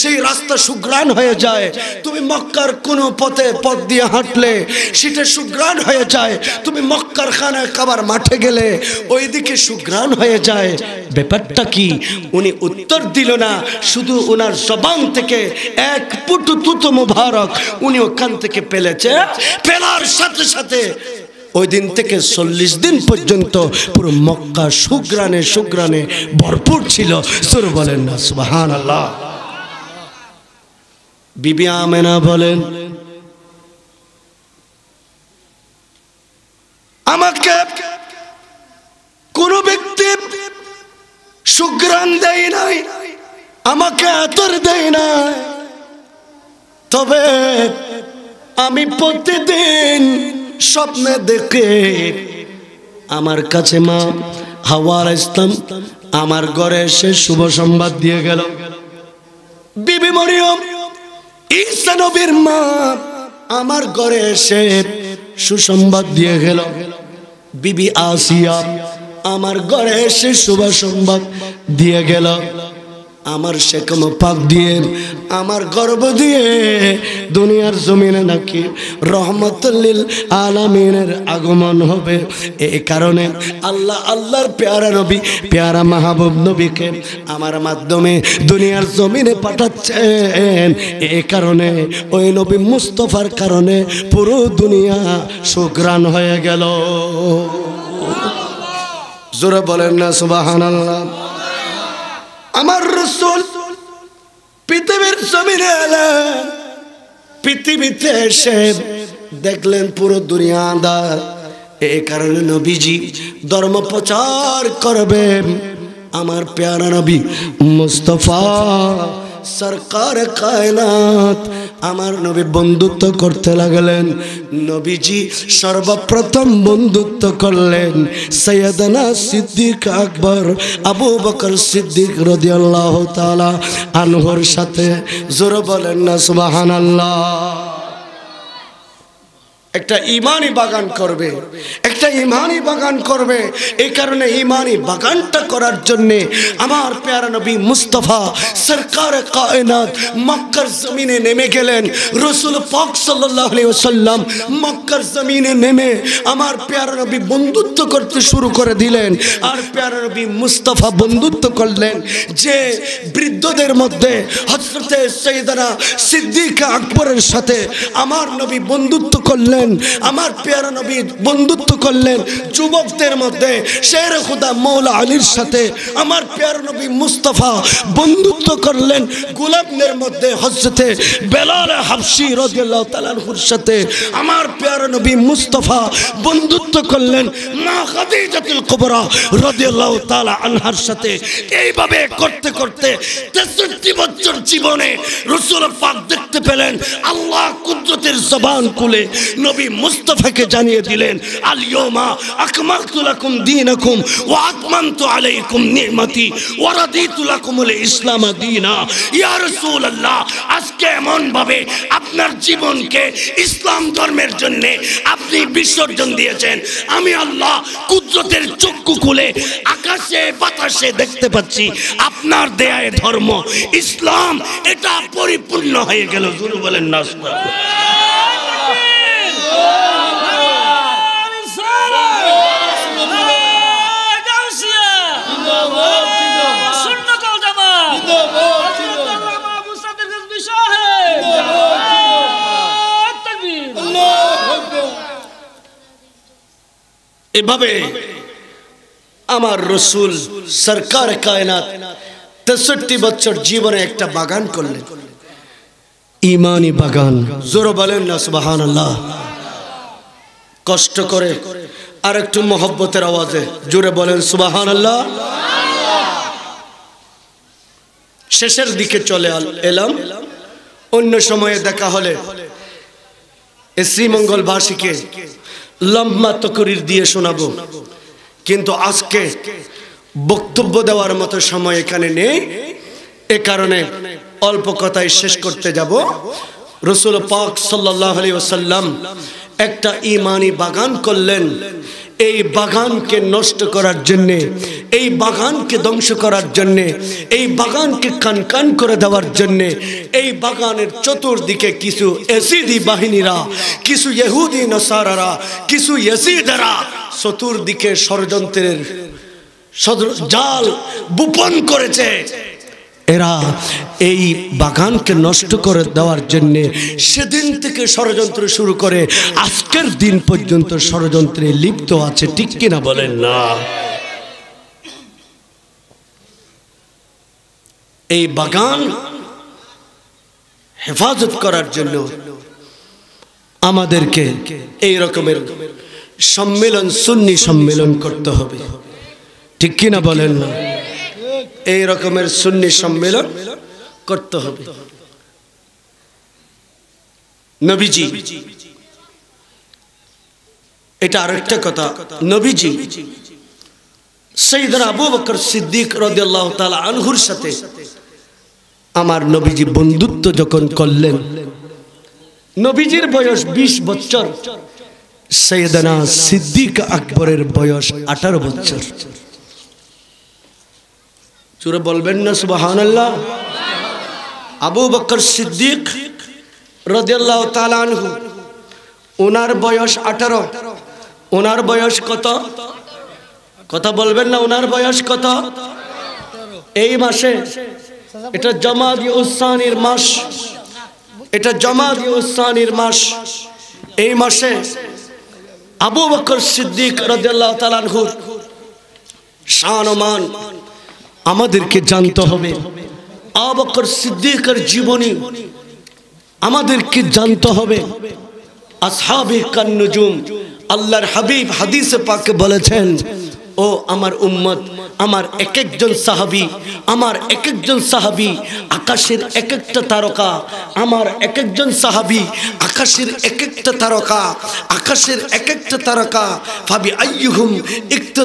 সেই রাস্তা সুগ্রাণ হয়ে যায় তুমি মক্কার কোনো পথে পথ দিয়ে হাঁটলে সেটা সুগ্রাণ হয়ে যায় তুমি মক্কার খানায় খাবার মাঠে গেলে ওইদিকে সুগ্রাণ হয়ে যায় ব্যাপারটা কি উনি উত্তর দিল না শুধু ওনার জবান থেকে এক পুটু তুত মুবারক উনি ওখান থেকে পেলেছে পেলার সাথে সাথে ওই দিন থেকে চল্লিশ দিন পর্যন্ত পুরো মক্কা সুগ্রানে সুগ্রানে ভরপুর ছিল সুর বলেন না সুবাহান আল্লাহ বিবি আমেনা বলেন আমাকে কোনো ব্যক্তি সুগ্রাণ দেয় নাই আমাকে আতর দেয় না তবে আমি প্রতিদিন স্বপ্নে দেখে আমার কাছে মা হাওয়ার ইসলাম আমার ঘরে এসে শুভ সংবাদ দিয়ে গেল বিবি মরিয়ম ঈসা মা আমার ঘরে এসে সুসংবাদ দিয়ে গেল বিবি আসিয়া আমার ঘরে এসে শুভ সংবাদ দিয়ে গেল আমার শেখম পাক দিয়ে আমার গর্ব দিয়ে দুনিয়ার জমিনে নাকি রহমতুল্লিল আলামিনের আগমন হবে এই কারণে আল্লাহ আল্লাহর পেয়ারা নবী পেয়ারা মাহবুব নবীকে আমার মাধ্যমে দুনিয়ার জমিনে পাঠাচ্ছেন এ কারণে ওই নবী মুস্তফার কারণে পুরো দুনিয়া সুগ্রাণ হয়ে গেল জোরে বলেন না সুবাহান আল্লাহ আমার রসুল পৃথিবীর জমিনে এলেন পৃথিবীতে এসে দেখলেন পুরো দুনিয়াদার এ কারণে নবীজি ধর্ম প্রচার করবেন আমার প্যারা নবী মুস্তফা সরকার কায়নাত আমার নবী বন্ধুত্ব করতে লাগলেন নবীজি সর্বপ্রথম বন্ধুত্ব করলেন সৈয়দনা সিদ্দিক আকবর আবু বকর সিদ্দিক রদি আল্লাহ তালা আনহর সাথে জোর বলেন না সুবাহান আল্লাহ একটা ইমানি বাগান করবে একটা ইমানি বাগান করবে এই কারণে ইমানি বাগানটা করার জন্যে আমার প্যারা নবী মুস্তফা সরকার কায়নাত মক্কার জমিনে নেমে গেলেন রসুল পাক সাল্লাম ওসাল্লাম মক্কার জমিনে নেমে আমার প্যারা নবী বন্ধুত্ব করতে শুরু করে দিলেন আর প্যারা নবী মুস্তফা বন্ধুত্ব করলেন যে বৃদ্ধদের মধ্যে হজরতে সৈদানা সিদ্দিকা আকবরের সাথে আমার নবী বন্ধুত্ব করলেন করলেন আমার পেয়ারা নবী বন্ধুত্ব করলেন যুবকদের মধ্যে শের খুদা মৌলা আলীর সাথে আমার পেয়ারা নবী মুস্তফা বন্ধুত্ব করলেন গোলামদের মধ্যে হজরতে বেলাল হাফসি রদিয়াল্লাহ তালানহুর সাথে আমার পেয়ারা নবী মুস্তফা বন্ধুত্ব করলেন মা খাদিজাতুল কুবরা আনহার সাথে এইভাবে করতে করতে বছর জীবনে রসুল পাক দেখতে পেলেন আল্লাহ কুদরতের জবান কুলে নবী মুস্তফাকে জানিয়ে দিলেন আলিয়মা আকমাল তুলাকুম দিন আকুম ও আকমান তো আলাইকুম নিমতি ওরা দি তুলাকুমুল ইসলাম দিনা ইয়া রসুল আল্লাহ আজকে এমনভাবে আপনার জীবনকে ইসলাম ধর্মের জন্য আপনি বিসর্জন দিয়েছেন আমি আল্লাহ কুদরতের চক্ষু খুলে আকাশে বাতাসে দেখতে পাচ্ছি আপনার দেয়ায় ধর্ম ইসলাম এটা পরিপূর্ণ হয়ে গেল গুরু বলেন না رسول سرکار کائناتی بچر جیونے باغان بغان ایمانی باغان زور اللہ কষ্ট করে আর একটু মহব্বতের আওয়াজে জুড়ে বলেন সুবাহান আল্লাহ শেষের দিকে চলে এলাম অন্য সময়ে দেখা হলে শ্রীমঙ্গল শ্রীমঙ্গলবাসীকে লম্বা তকরির দিয়ে শোনাব কিন্তু আজকে বক্তব্য দেওয়ার মতো সময় এখানে নেই এ কারণে অল্প কথায় শেষ করতে যাব রসুল পাক সাল্লাহ আলী ওসাল্লাম একটা ইমানি বাগান করলেন এই বাগানকে নষ্ট করার জন্যে এই বাগানকে ধ্বংস করার জন্যে এই বাগানকে কানকান করে দেওয়ার জন্যে এই বাগানের চতুর্দিকে কিছু এসিদি বাহিনীরা কিছু ইহুদি নসারারা কিছু এসিদারা চতুর্দিকে ষড়যন্ত্রের জাল বুপন করেছে এরা এই বাগানকে নষ্ট করে দেওয়ার জন্যে সেদিন থেকে ষড়যন্ত্র শুরু করে আজকের দিন পর্যন্ত ষড়যন্ত্রে লিপ্ত আছে ঠিক কিনা বলেন না এই বাগান হেফাজত করার জন্য আমাদেরকে এই রকমের সম্মেলন সুন্নি সম্মেলন করতে হবে ঠিক কিনা বলেন না এই রকমের সুন্নি সম্মেলন করতে হবে নবীজি এটা আরেকটা কথা নবীজি সৈদার আবু বকর সিদ্দিক রদিয়াল্লাহ তালা আনহুর সাথে আমার নবীজি বন্ধুত্ব যখন করলেন নবীজির বয়স ২০ বছর সৈদানা সিদ্দিক আকবরের বয়স আঠারো বছর চুরে বলবেন না সুবাহান আবু বকর সিদ্দিক রদিয়াল্লাহ ওনার বয়স আঠারো ওনার বয়স কত কথা বলবেন না ওনার বয়স কত এই মাসে এটা জমা দিয়ে উসানির মাস এটা জমা দিয়ে উসানির মাস এই মাসে আবু বকর সিদ্দিক রদিয়াল্লাহ তালানহুর শান মান আমাদেরকে জানতে হবে আবকর সিদ্দিকের জীবনী আমাদেরকে জানতে হবে আসহাবে কান্নজুম আল্লাহর হাবিব হাদিসে পাকে বলেছেন ও আমার উম্মত আমার এক একজন সাহাবি আমার এক একজন সাহাবি আকাশের এক একটা তারকা আমার এক একজন সাহাবি আকাশের এক একটা তারকা আকাশের এক একটা তারকা ভাবি আইহুম ইহতে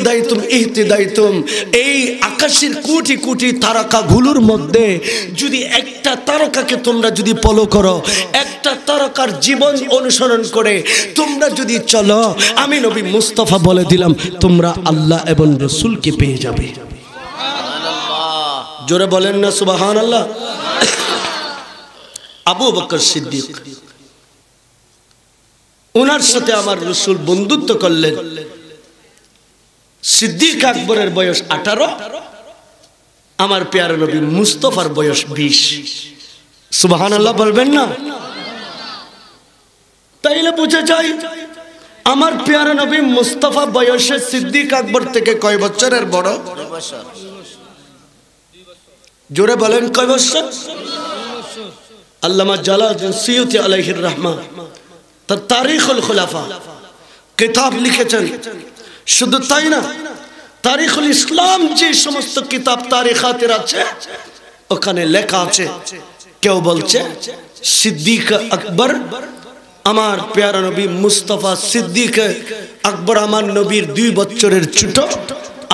দায়িত্ব এই আকাশের কোটি কোটি তারকাগুলোর মধ্যে যদি একটা তারকাকে তোমরা যদি ফলো করো একটা তারকার জীবন অনুসরণ করে তোমরা যদি চলো আমি নবী মুস্তফা বলে দিলাম তোমরা আল্লাহ আল্লাহ এবং রসুলকে পেয়ে যাবে জোরে বলেন না সুবাহান আল্লাহ আবু বকর সিদ্দিক ওনার সাথে আমার রসুল বন্ধুত্ব করলেন সিদ্দিক আকবরের বয়স আঠারো আমার পেয়ার নবী মুস্তফার বয়স বিশ সুবাহান আল্লাহ বলবেন না তাইলে বুঝে যাই আমার পেয়ার নবী মুস্তফা বয়সে সিদ্দিক আকবর থেকে কয় বছরের বড় জোরে বলেন কয় বছর আল্লামা জালাউদ্দিন সিউতি আলাইহির রহমান তার তারিখুল খুলাফা কিতাব লিখেছেন শুধু তাই না তারিখুল ইসলাম যে সমস্ত কিতাব তারিখাতের আছে ওখানে লেখা আছে কেউ বলছে সিদ্দিক আকবর আমার পেয়ারা নবী মুস্তফা সিদ্দিক আকবর আমার নবীর দুই বছরের ছুটো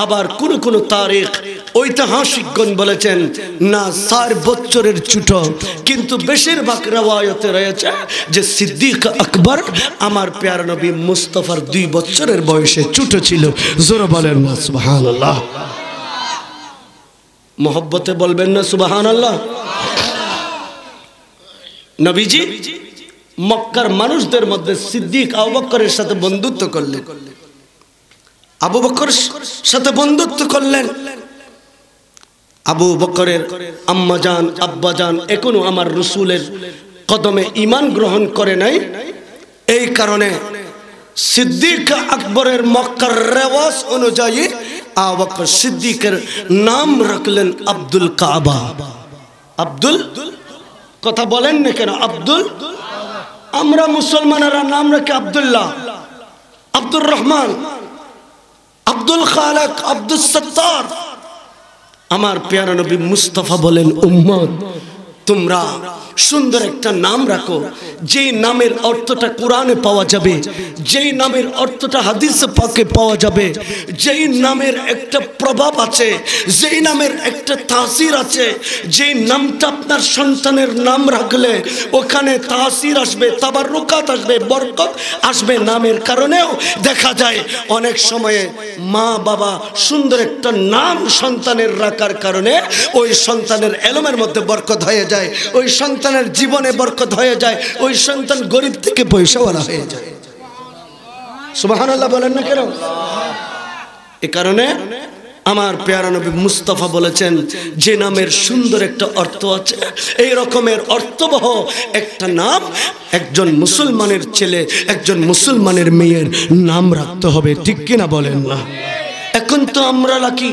আবার কোন কোন তারিখ ঐতিহাসিকগণ বলেছেন না চার বছরের ছুট কিন্তু বেশিরভাগ রেওয়ায়তে রয়েছে যে সিদ্দিক আকবর আমার পেয়ার নবী মুস্তফার দুই বছরের বয়সে ছুটো ছিল জোর বলেন না সুবাহান আল্লাহ মোহব্বতে বলবেন না সুবাহান আল্লাহ নবীজি মক্কার মানুষদের মধ্যে সিদ্দিক আবু বক্করের সাথে বন্ধুত্ব করলেন আবু বক্করের সাথে বন্ধুত্ব করলেন আবু বকরের আব্বা জান এখনো আমার রসুলের কদমে ইমান গ্রহণ করে নাই এই কারণে সিদ্দিক আকবরের মক্কার রেওয়াজ অনুযায়ী আবাকর সিদ্দিকের নাম রাখলেন আব্দুল কাবা আব্দুল কথা বলেন না কেন আব্দুল আমরা মুসলমানেরা নাম রাখি আবদুল্লাহ আব্দুর রহমান আব্দুল খালেক আব্দুল সত্তার আমার পেয়ারা নবী মুস্তফা বলেন উম্মদ তোমরা সুন্দর একটা নাম রাখো যেই নামের অর্থটা কোরআনে পাওয়া যাবে যেই নামের অর্থটা হাদিস পাকে পাওয়া যাবে যেই নামের একটা প্রভাব আছে যেই নামের একটা তাসির আছে যে নামটা আপনার সন্তানের নাম রাখলে ওখানে তাসির আসবে তাবার রোকাত আসবে বরকত আসবে নামের কারণেও দেখা যায় অনেক সময়ে মা বাবা সুন্দর একটা নাম সন্তানের রাখার কারণে ওই সন্তানের এলমের মধ্যে বরকত হয়ে যায় যায় ওই সন্তানের জীবনে বরকত হয়ে যায় ওই সন্তান গরিব থেকে পয়সাওয়ালা হয়ে যায় সুবাহান্লাহ বলেন না কেন এ কারণে আমার পেয়ারা নবী মুস্তফা বলেছেন যে নামের সুন্দর একটা অর্থ আছে এই রকমের অর্থবহ একটা নাম একজন মুসলমানের ছেলে একজন মুসলমানের মেয়ের নাম রাখতে হবে ঠিক কিনা বলেন না এখন তো আমরা রাখি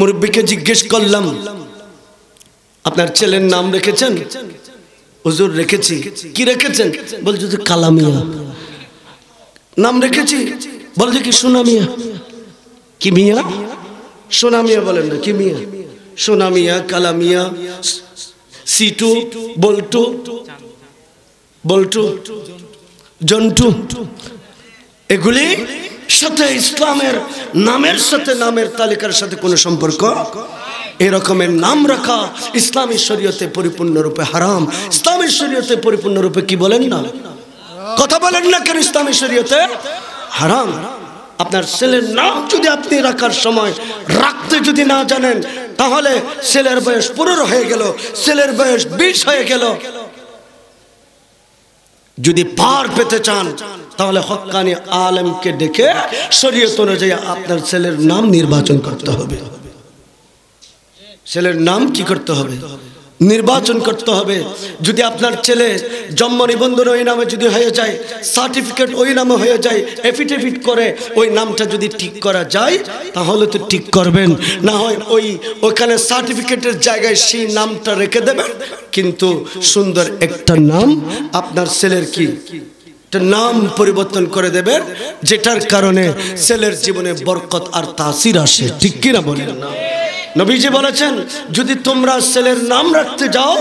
মুরব্বীকে জিজ্ঞেস করলাম আপনার ছেলের নাম রেখেছেন হুজুর রেখেছি কি রেখেছেন বলছে যে কালামিয়া নাম রেখেছি বলছে কি সোনামিয়া কি মিয়া সোনামিয়া বলেন না কি মিয়া সোনামিয়া কালামিয়া সিটু বল্টু বল্টু জন্টু এগুলি সাথে ইসলামের নামের সাথে নামের তালিকার সাথে কোনো সম্পর্ক এরকমের নাম রাখা ইসলামী শরীয়তে পরিপূর্ণরূপে হারাম ইসলামী শরীয়তে পরিপূর্ণরূপে কি বলেন না কথা বলেন না কেন ইসলামী শরীয়তে হারাম আপনার ছেলের নাম যদি আপনি রাখার সময় রাখতে যদি না জানেন তাহলে ছেলের বয়স পনেরো হয়ে গেল ছেলের বয়স বিশ হয়ে গেল যদি পার পেতে চান তাহলে হকানি আলমকে ডেকে শরীয়ত অনুযায়ী আপনার ছেলের নাম নির্বাচন করতে হবে ছেলের নাম কি করতে হবে নির্বাচন করতে হবে যদি আপনার ছেলে জন্ম নিবন্ধন ওই নামে যদি হয়ে যায় সার্টিফিকেট ওই নামে হয়ে যায় এফিডেভিট করে ওই নামটা যদি ঠিক করা যায় তাহলে তো ঠিক করবেন না হয় ওই ওখানে সার্টিফিকেটের জায়গায় সেই নামটা রেখে দেবেন কিন্তু সুন্দর একটা নাম আপনার ছেলের কি নাম পরিবর্তন করে দেবেন যেটার কারণে ছেলের জীবনে বরকত আর তাসির আসে ঠিক কিনা বলেন না নবীজি বলেছেন যদি তোমরা ছেলের নাম রাখতে যাও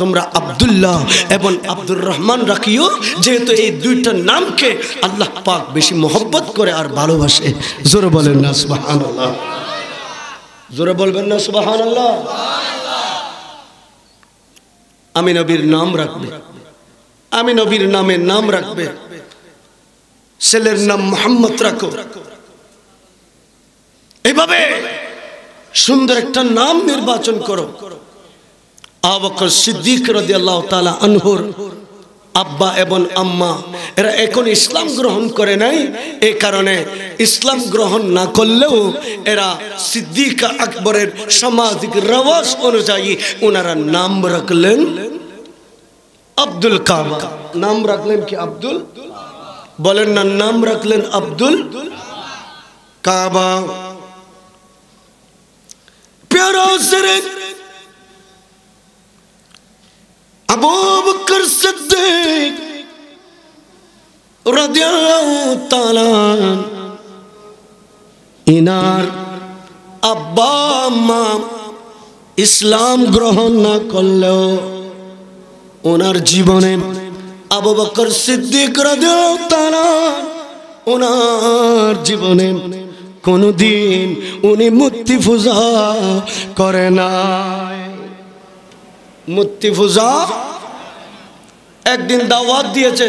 তোমরা আবদুল্লাহ এবং আব্দুর রহমান রাখিও যেহেতু এই দুইটা নামকে আল্লাহ পাক বেশি মোহব্বত করে আর ভালোবাসে জোরে বলেন না সুবাহান জোরে বলবেন না সুবাহান আমি নবীর নাম রাখবে আমি নবীর নামে নাম রাখবে ছেলের নাম মোহাম্মদ রাখো এভাবে সুন্দর একটা নাম নির্বাচন করো আবকর সিদ্দিক রদি আল্লাহ তালা আনহুর আব্বা এবং আম্মা এরা এখন ইসলাম গ্রহণ করে নাই এ কারণে ইসলাম গ্রহণ না করলেও এরা সিদ্দিক আকবরের সামাজিক রওয়াজ অনুযায়ী ওনারা নাম রাখলেন আব্দুল কাবা নাম রাখলেন কি আব্দুল বলেন না নাম রাখলেন আব্দুল কাবা রাসরে আবু বকর ইনার আব্বা মা ইসলাম গ্রহণ না করলেও ওনার জীবনে আবু বকর সিদ্দিক রাদিয়াল্লাহু তাআলা ওনার জীবনে কোনদিন উনি মূর্তি পূজা করে না মূর্তি পূজা একদিন দাওয়াত দিয়েছে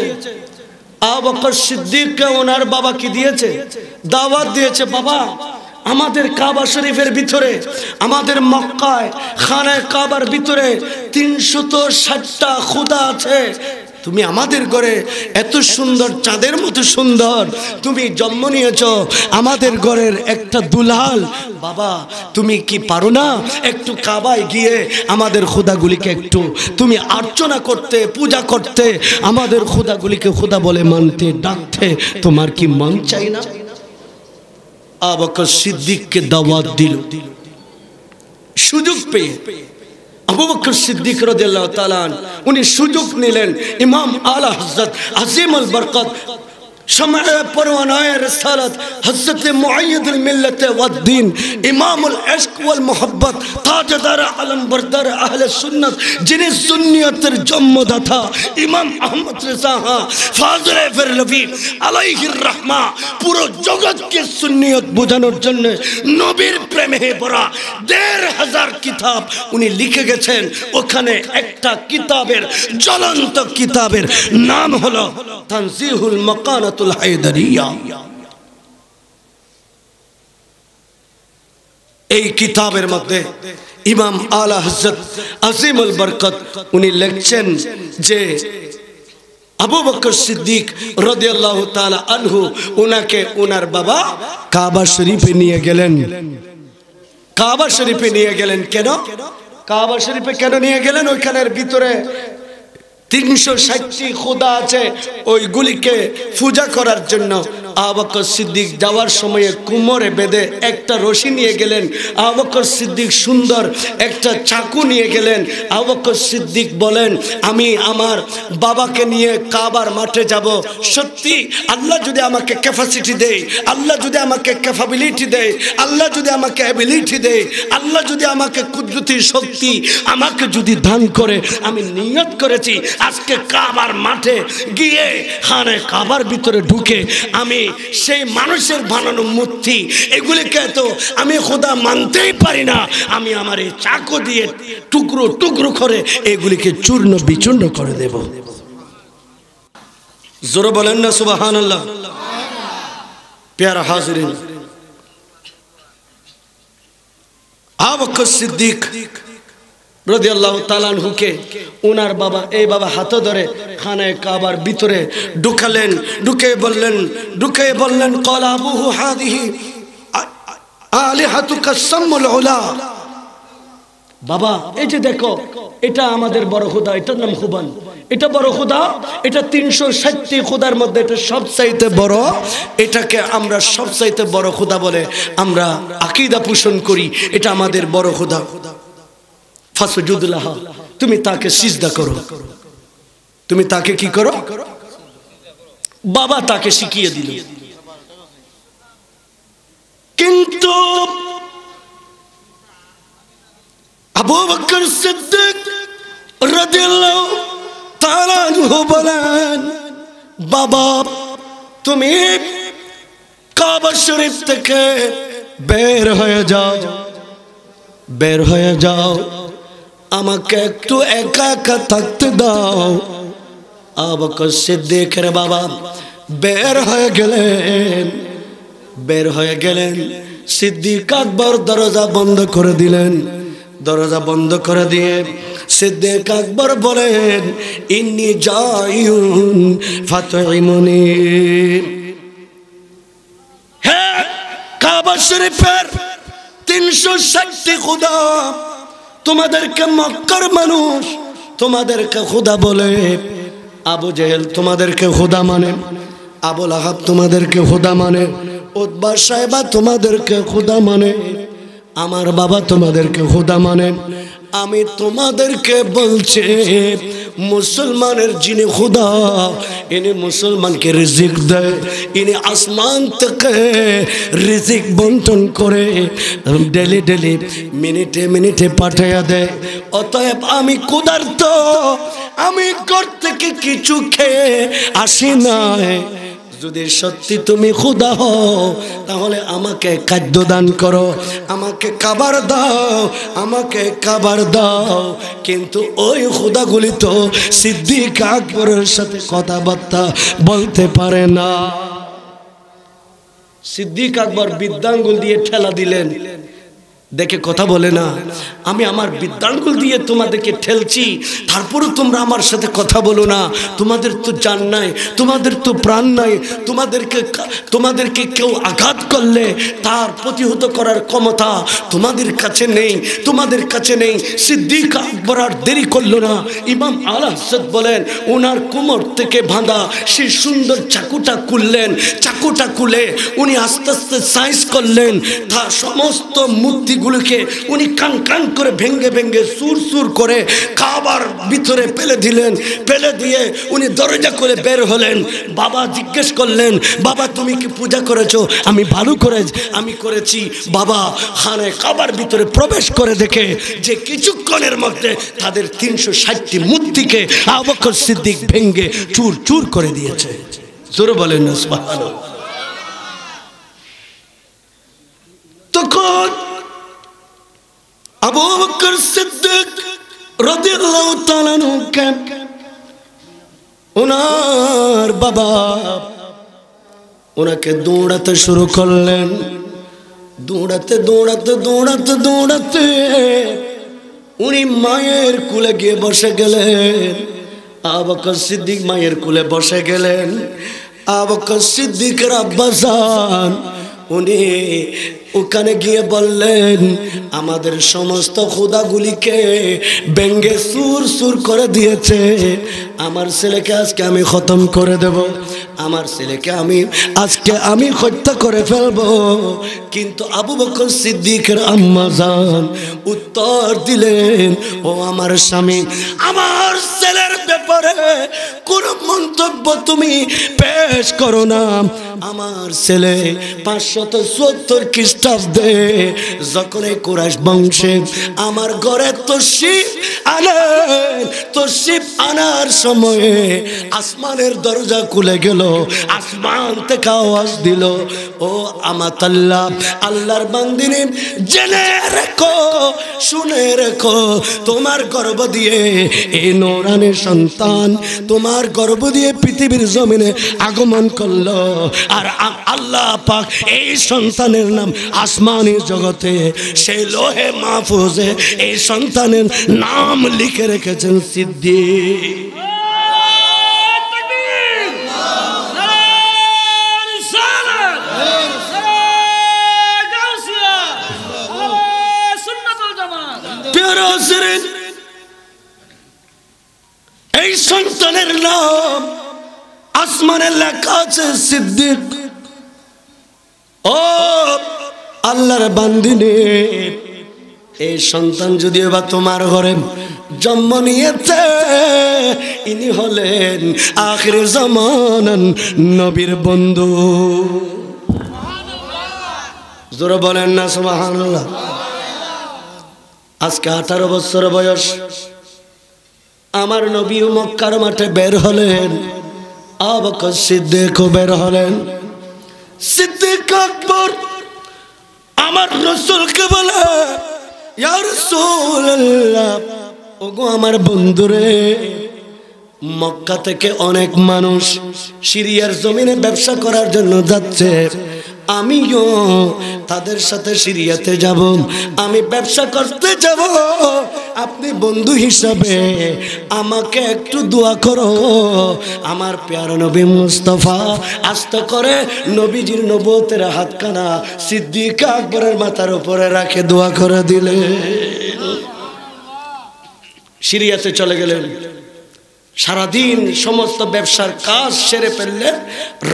আবকর সিদ্দিককে ওনার বাবা কি দিয়েছে দাওয়াত দিয়েছে বাবা আমাদের কাবা শরীফের ভিতরে আমাদের মক্কায় খানায় কাবার ভিতরে তিনশত ষাটটা খুদা আছে তুমি আমাদের ঘরে এত সুন্দর চাঁদের মতো সুন্দর তুমি জন্ম নিয়েছ আমাদের ঘরের একটা দুলাল বাবা তুমি কি পারো না একটু কাবায় গিয়ে আমাদের খোদাগুলিকে একটু তুমি আর্চনা করতে পূজা করতে আমাদের খোদাগুলিকে খোদা বলে মানতে ডাকতে তোমার কি মন চাই না আবাক সিদ্দিককে দাওয়াত দিল সুযোগ পেয়ে আবু বকর সিদ্দিক রদিয়াল্লাহ তালান উনি সুযোগ নিলেন ইমাম আলা হজরত আজিম আল বরকত ওয়াদ্দিন ইমামুল আলম ইমাম আহমদ হ্যাঁ, পুরো জগৎকে সুন্নিয়ত বোঝানোর জন্য নবীর প্রেমে ভরা দেড় হাজার কিতাব উনি লিখে গেছেন ওখানে একটা কিতাবের জ্বলন্ত কিতাবের নাম হলো তানজিহুল মকান রাবিয়াতুল হায়দারিয়া এই কিতাবের মধ্যে ইমাম আলা হজরত আজিমুল বরকত উনি লিখছেন যে আবু বকর সিদ্দিক রদিয়াল্লাহ তালা আনহু ওনাকে ওনার বাবা কাবা শরীফে নিয়ে গেলেন কাবা শরীফে নিয়ে গেলেন কেন কাবা শরীফে কেন নিয়ে গেলেন ওইখানের ভিতরে তিনশো ষাটটি খোদা আছে ওইগুলিকে পূজা করার জন্য আবাকর সিদ্দিক যাওয়ার সময়ে কুমরে বেঁধে একটা রশি নিয়ে গেলেন আবাকর সিদ্দিক সুন্দর একটা চাকু নিয়ে গেলেন আবাকর সিদ্দিক বলেন আমি আমার বাবাকে নিয়ে কাবার মাঠে যাব সত্যি আল্লাহ যদি আমাকে ক্যাপাসিটি দেয় আল্লাহ যদি আমাকে ক্যাপাবিলিটি দেয় আল্লাহ যদি আমাকে অ্যাবিলিটি দেয় আল্লাহ যদি আমাকে কুদরতি শক্তি আমাকে যদি দান করে আমি নিয়ত করেছি আজকে কাবার মাঠে গিয়ে হারে কাবার ভিতরে ঢুকে আমি সেই মানুষের বানানো মূর্তি এগুলিকে তো আমি খোদা মানতেই পারি না আমি আমার এই চাকু দিয়ে টুকরো টুকরো করে এগুলিকে চূর্ণ বিচূর্ণ করে দেব জোর বলেন না সুবাহান আল্লাহ পেয়ারা হাজরিন আবক সিদ্দিক তালান হুকে উনার বাবা এই বাবা হাতে ধরে খানায় কাবার ভিতরে ঢুকালেন ঢুকে বললেন ঢুকে বললেন কলাবুহু হাদিহি আলি হাতুকা সম্মল ওলা বাবা এই যে দেখো এটা আমাদের বড় খুদা এটার নাম হুবান এটা বড় খুদা এটা তিনশো ষাটটি খুদার মধ্যে এটা সবচাইতে বড় এটাকে আমরা সবচাইতে বড় খুদা বলে আমরা আকিদা পোষণ করি এটা আমাদের বড় খুদা খুদা ফাসুজুদুল্লাহা তুমি তাকে সিজদা করো তুমি তাকে কি করো বাবা তাকে শিখিয়ে দিল কিন্তু আবু বকর সিদ্দিক রাদিয়াল্লাহু তাআলা বলেন বাবা তুমি কাবা শরীফ থেকে বের হয়ে যাও বের হয়ে যাও আমাকে একটু একা একা থাকতে দাও আবকশে দেখে রে বাবা বের হয়ে গেলেন বের হয়ে গেলেন সিদ্দিক আকবর দরজা বন্ধ করে দিলেন দরজা বন্ধ করে দিয়ে সিদ্দিক আকবর বলেন ইন্নি যাইউন ফাতিমুনি হ্যাঁ কাবা শরীফের তিনশো ষাটটি খুদা তোমাদেরকে মক্কার মানুষ তোমাদেরকে খুদা বলে আবু জেহেল তোমাদেরকে খুদা মানে আবুল আহাব তোমাদেরকে খুদা মানে উদ্বাস সাহেবা তোমাদেরকে খুদা মানে আমার বাবা তোমাদেরকে খুদা মানে আমি তোমাদেরকে বলছি মুসলমানের যিনি খুদা ইনি মুসলমানকে রিজিক দেয় ইনি আসমান থেকে রিজিক বন্টন করে ডেলি ডেলি মিনিটে মিনিটে পাঠাইয়া দেয় অতএব আমি কুদার্থ আমি ঘর থেকে কিছু খেয়ে আসি নাই যদি সত্যি তুমি খুদা হও তাহলে আমাকে খাদ্য দান করো আমাকে খাবার দাও আমাকে খাবার দাও কিন্তু ওই খুদাগুলি তো সিদ্দিক আকবরের সাথে কথাবার্তা বলতে পারে না সিদ্দিক আকবর বিদ্যাঙ্গুল দিয়ে ঠেলা দিলেন দেখে কথা বলে না আমি আমার বিদ্যাঙ্গুল দিয়ে তোমাদেরকে ঠেলছি তারপরও তোমরা আমার সাথে কথা বলো না তোমাদের তো জান নাই তোমাদের তো প্রাণ নাই তোমাদেরকে তোমাদেরকে কেউ আঘাত করলে তার প্রতিহত করার ক্ষমতা তোমাদের কাছে নেই তোমাদের কাছে নেই সিদ্দিক আকবর আর দেরি করলো না ইমাম আল হাসদ বলেন ওনার কোমর থেকে বাঁধা সে সুন্দর চাকুটা খুললেন চাকুটা খুলে উনি আস্তে আস্তে সাইজ করলেন তা সমস্ত মূর্তি মূর্তিগুলোকে উনি কান কান করে ভেঙ্গে ভেঙ্গে সুর সুর করে খাবার ভিতরে ফেলে দিলেন ফেলে দিয়ে উনি দরজা করে বের হলেন বাবা জিজ্ঞেস করলেন বাবা তুমি কি পূজা করেছো আমি ভালো করে আমি করেছি বাবা খানে খাবার ভিতরে প্রবেশ করে দেখে যে কিছুক্ষণের মধ্যে তাদের তিনশো ষাটটি মূর্তিকে আবক্ষর সিদ্দিক ভেঙ্গে চুর চুর করে দিয়েছে জোর বলেন তখন আবু সিদ্দিক ওনার বাবা ওনাকে দৌড়াতে শুরু করলেন দৌড়াতে দৌড়াতে দৌড়াতে দৌড়াতে উনি মায়ের কুলে গিয়ে বসে গেলেন আবকর সিদ্দিক মায়ের কুলে বসে গেলেন আবকর সিদ্দিকের আব্বাসান উনি ওখানে গিয়ে বললেন আমাদের সমস্ত খোদাগুলিকে ব্যঙ্গে সুর সুর করে দিয়েছে আমার ছেলেকে আজকে আমি খতম করে দেব আমার ছেলেকে আমি আজকে আমি হত্যা করে ফেলব কিন্তু আবু বকর সিদ্দিকের আম্মা যান উত্তর দিলেন ও আমার স্বামী আমার ছেলের ব্যাপারে কোন মন্তব্য তুমি পেশ করো না আমার ছেলে পাঁচশত সত্তর খ্রিস্ট টাচ দে যখন এই কোরাইশ বংশে আমার ঘরে তো তসিফ আনেন শিব আনার সময়ে আসমানের দরজা খুলে গেল আসমান থেকে আওয়াজ দিল ও তাল্লা আল্লাহর বান্দিনী জেনে রেখো শুনে রেখো তোমার গর্ব দিয়ে এ নোরানে সন্তান তোমার গর্ব দিয়ে পৃথিবীর জমিনে আগমন করলো আর আল্লাহ পাক এই সন্তানের নাম আসমানি জগতে সেই লোহে মাহফুজে এই সন্তানের নাম লিখে রেখেছেন সিদ্ধি এই সন্তানের নাম আসমানের লেখা আছে সিদ্দিক ও আল্লাহর বান্দিনে এই সন্তান যদিও বা তোমার ঘরে জন্ম নিয়েছে ইনি হলেন আখের জমানান নবীর বন্ধু জোরে বলেন না সুবাহান আজকে আঠারো বছর বয়স আমার নবী মক্কার মাঠে বের হলেন আবক সিদ্ধে বের হলেন সিদ্দিক আকবর আমার রসুলকে বলে ওগো আমার বন্ধুরে মক্কা থেকে অনেক মানুষ সিরিয়ার জমিনে ব্যবসা করার জন্য যাচ্ছে আমিও তাদের সাথে সিরিয়াতে যাব আমি ব্যবসা করতে যাব আপনি বন্ধু হিসাবে আমাকে একটু দোয়া করো আমার প্যার নবী মুস্তফা আস্ত করে নবীজির নবতের হাতখানা সিদ্দিক আকবরের মাথার উপরে রাখে দোয়া করে দিলে সিরিয়াতে চলে গেলেন সারাদিন সমস্ত ব্যবসার কাজ সেরে ফেললে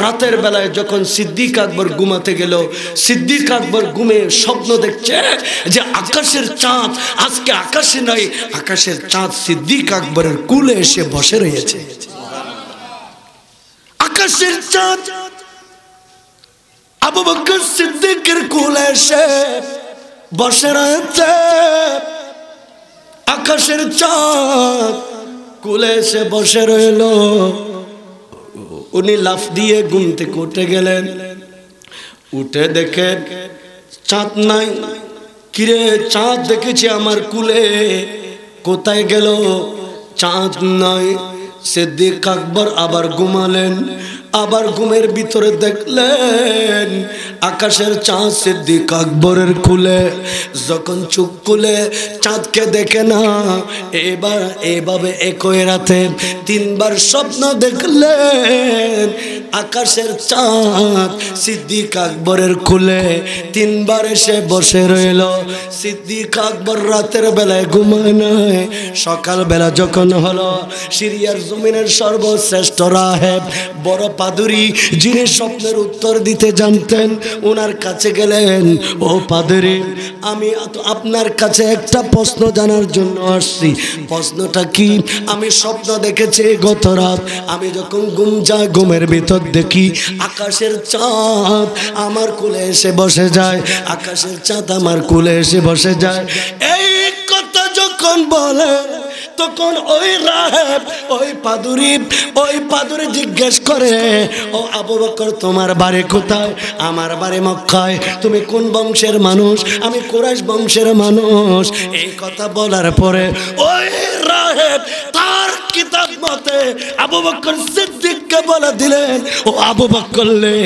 রাতের বেলায় যখন সিদ্দিক আকবর ঘুমাতে গেল সিদ্দিক আকবর ঘুমে স্বপ্ন দেখছে যে আকাশের চাঁদ আজকে আকাশে নাই আকাশের চাঁদ সিদ্দিক আকবরের কুলে এসে বসে রয়েছে আকাশের চাঁদ আবু বকর সিদ্দিকের কুলে এসে বসে রয়েছে আকাশের চাঁদ কুলে এসে বসে রইল উনি লাফ দিয়ে গুনতে কোটে গেলেন উঠে দেখে চাঁদ নাই কিরে চাঁদ দেখেছি আমার কুলে কোথায় গেল চাঁদ নাই সিদ্দিক আকবর আবার ঘুমালেন আবার ঘুমের ভিতরে দেখলেন আকাশের চাঁদ সিদ্দিক আকবরের কুলে যখন চুপ কুলে চাঁদকে দেখে না এবার এভাবে একই রাতে তিনবার স্বপ্ন দেখলেন আকাশের চাঁদ সিদ্দিক আকবরের কুলে তিনবার এসে বসে রইল সিদ্দিক আকবর রাতের বেলায় ঘুমায় নাই সকালবেলা যখন হলো সিরিয়ার জমিনের সর্বশ্রেষ্ঠ রাহেব বরফ পাদুরি যিনি স্বপ্নের উত্তর দিতে জানতেন ওনার কাছে গেলেন ও পাদুরি আমি আপনার কাছে একটা প্রশ্ন জানার জন্য আসছি প্রশ্নটা কি আমি স্বপ্ন দেখেছি গত রাত আমি যখন ঘুম যা গুমের ভিতর দেখি আকাশের চাঁদ আমার কুলে এসে বসে যায় আকাশের চাঁদ আমার কুলে এসে বসে যায় এই কথা যখন বলে তখন ওই রাহেব ওই পাদুরি ওই পাদুরি জিজ্ঞেস করে ও আবু বকর তোমার বাড়ি কোথায় আমার বাড়ি মক্কায় তুমি কোন বংশের মানুষ আমি কোরাশ বংশের মানুষ এই কথা বলার পরে ওই রাহেব তার কিতাব মতে আবু বকর সিদ্দিককে বলে দিলেন ও আবু বকর লে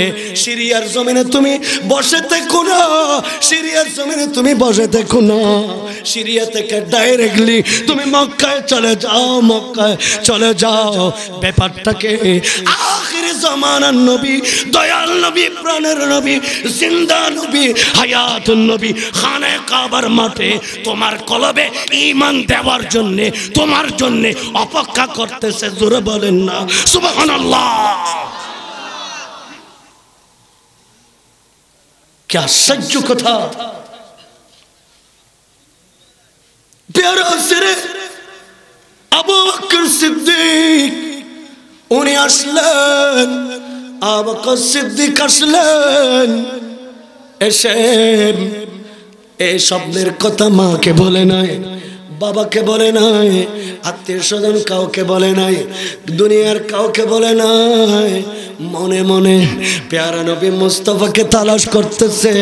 সিরিয়ার জমিনে তুমি বসে থেকো না সিরিয়ার জমিনে তুমি বসে থেকো না সিরিয়া থেকে ডাইরেক্টলি তুমি মক্কায় চলে যাও মক্কায় চলে যাও ব্যাপারটাকে আখির নবী দয়াল নবী প্রাণের নবী জিন্দা নবী নবী খানে কাবার মাঠে তোমার কলবে দেওয়ার তোমার অপেক্ষা করতেছে জোরে বলেন না সুবাহ কথা আবু বকর সিদ্দিক উনি আসলেন আবু সিদ্দিক আসলেন এসে এই শব্দের কথা মাকে বলে নাই বাবাকে বলে নাই আত্মীয় স্বজন কাউকে বলে নাই দুনিয়ার কাউকে বলে নাই মনে মনে পেয়ারা নবী মুস্তফাকে তালাশ করতেছে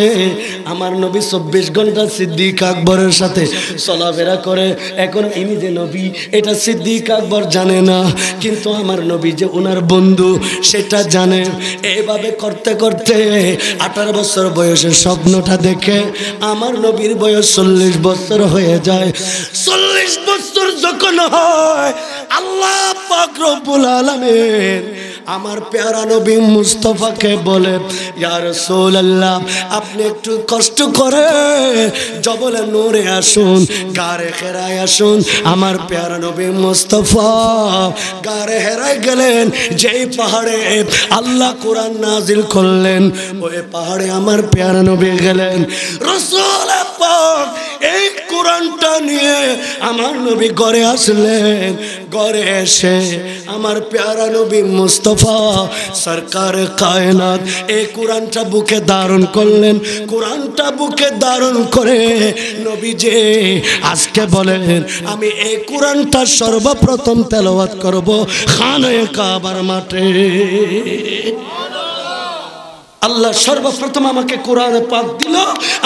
আমার নবী চব্বিশ ঘন্টা সিদ্দিক আকবরের সাথে চলাফেরা করে এখন ইনি যে নবী এটা সিদ্দিক আকবর জানে না কিন্তু আমার নবী যে ওনার বন্ধু সেটা জানে এভাবে করতে করতে আঠারো বছর বয়সের স্বপ্নটা দেখে আমার নবীর বয়স চল্লিশ বছর হয়ে যায় চল্লিশ বছর যখন হয় আল্লাহ পাক রব্বুল আমার প্যারা নবী মুস্তফাকে বলে ইয়ার সোল্লাহ আপনি একটু কষ্ট করে জবলে নূরে আসুন গারে হেরায় আসুন আমার প্যারা নবী মুস্তফা গারে হেরায় গেলেন যেই পাহাড়ে আল্লাহ কোরআন নাজিল করলেন ওই পাহাড়ে আমার প্যারা নবী গেলেন রসুল এই কোরআনটা নিয়ে আমার নবী ঘরে আসলেন ঘরে এসে আমার প্যারা নবী মুস্তফা সরকার কায়নাত এই কোরআনটা বুকে ধারণ করলেন কোরআনটা বুকে ধারণ করে নবী যে আজকে বলেন আমি এই কোরআনটা সর্বপ্রথম তেলাওয়াত করবো খান কাবার মাঠে আল্লাহ সর্বপ্রথম আমাকে কোরআন পাক দিল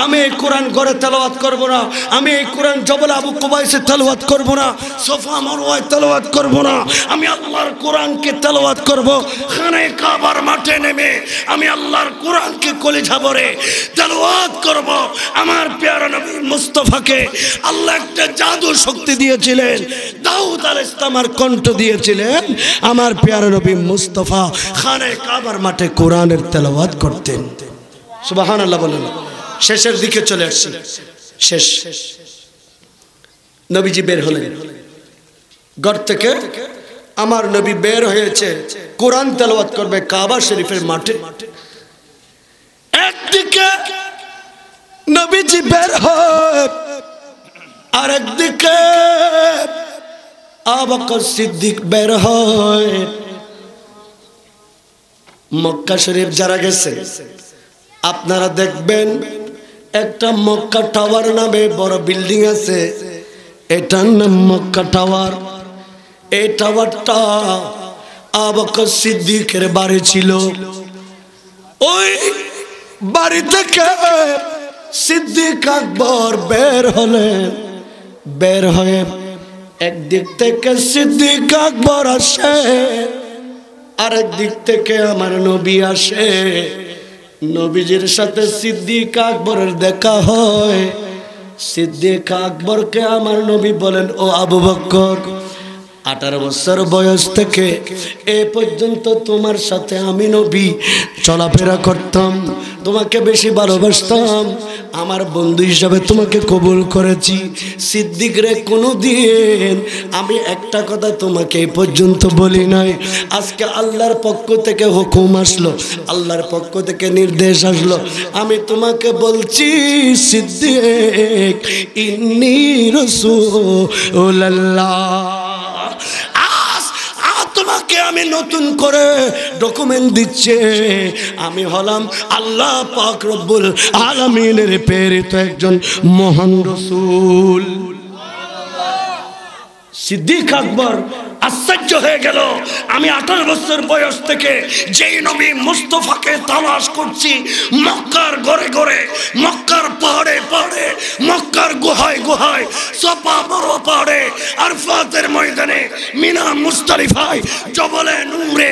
আমি এই কোরআন গড়ে তেলাওয়াত করব না আমি এই কোরআন জবল আবু কুবাইসে তেলাওয়াত করব না সোফা মরওয়ায় তেলাওয়াত করব না আমি আল্লাহর কোরআনকে তেলাওয়াত করব খানে কাবার মাঠে নেমে আমি আল্লাহর কোরআনকে কলে ঝাবরে তেলাওয়াত করব আমার পেয়ারা নবী মুস্তফাকে আল্লাহ একটা জাদু শক্তি দিয়েছিলেন দাউদ আল ইসলামার কণ্ঠ দিয়েছিলেন আমার পেয়ারা নবী মুস্তফা খানে কাবার মাঠে কোরআনের তেলাওয়াত করতেন সুবাহান আল্লাহ বলেন শেষের দিকে চলে আসছে শেষ নবীজি বের হলেন ঘর থেকে আমার নবী বের হয়েছে কোরআন তেলওয়াত করবে কাবা শরীফের মাঠে একদিকে নবীজি বের হয় আর একদিকে আবাকর সিদ্দিক বের হয় মক্কা শরীফ যারা গেছে আপনারা দেখবেন একটা মক্কা টাওয়ার নামে বড় বিল্ডিং আছে এটার নাম মক্কা টাওয়ার এই টাওয়ারটা আবক সিদ্দিকের বাড়ি ছিল ওই বাড়ি থেকে সিদ্দিক আকবর বের হলে বের হয়ে একদিক থেকে সিদ্দিক আকবর আসে আরেক দিক থেকে আমার নবী আসে নবীজির সাথে সিদ্দিক আকবরের দেখা হয় সিদ্দিক আকবরকে আমার নবী বলেন ও আবু বক্কর আঠারো বছর বয়স থেকে এ পর্যন্ত তোমার সাথে আমি নবী চলাফেরা করতাম তোমাকে বেশি ভালোবাসতাম আমার বন্ধু হিসাবে তোমাকে কবুল করেছি সিদ্দিক রে কোনো দিন আমি একটা কথা তোমাকে এ পর্যন্ত বলি নাই আজকে আল্লাহর পক্ষ থেকে হুকুম আসলো আল্লাহর পক্ষ থেকে নির্দেশ আসলো আমি তোমাকে বলছি সিদ্দিক ইন্নি রসুল্লাহ আমাকে আমি নতুন করে ডকুমেন্ট দিচ্ছে আমি হলাম আল্লাহ পাক রব্বুল আলমিনের প্রেরিত একজন মহান রসুল সিদ্দিক আকবর আশ্চর্য হয়ে গেল আমি আঠারো বছর বয়স থেকে যেই নবী মুস্তফাকে তালাশ করছি মক্কার ঘরে ঘরে মক্কার পাহাড়ে পাহাড়ে মক্কার গুহায় গুহায় সপা বড় পাহাড়ে আরফাতের ময়দানে মিনা মুস্তারিফায় জবলে নুমরে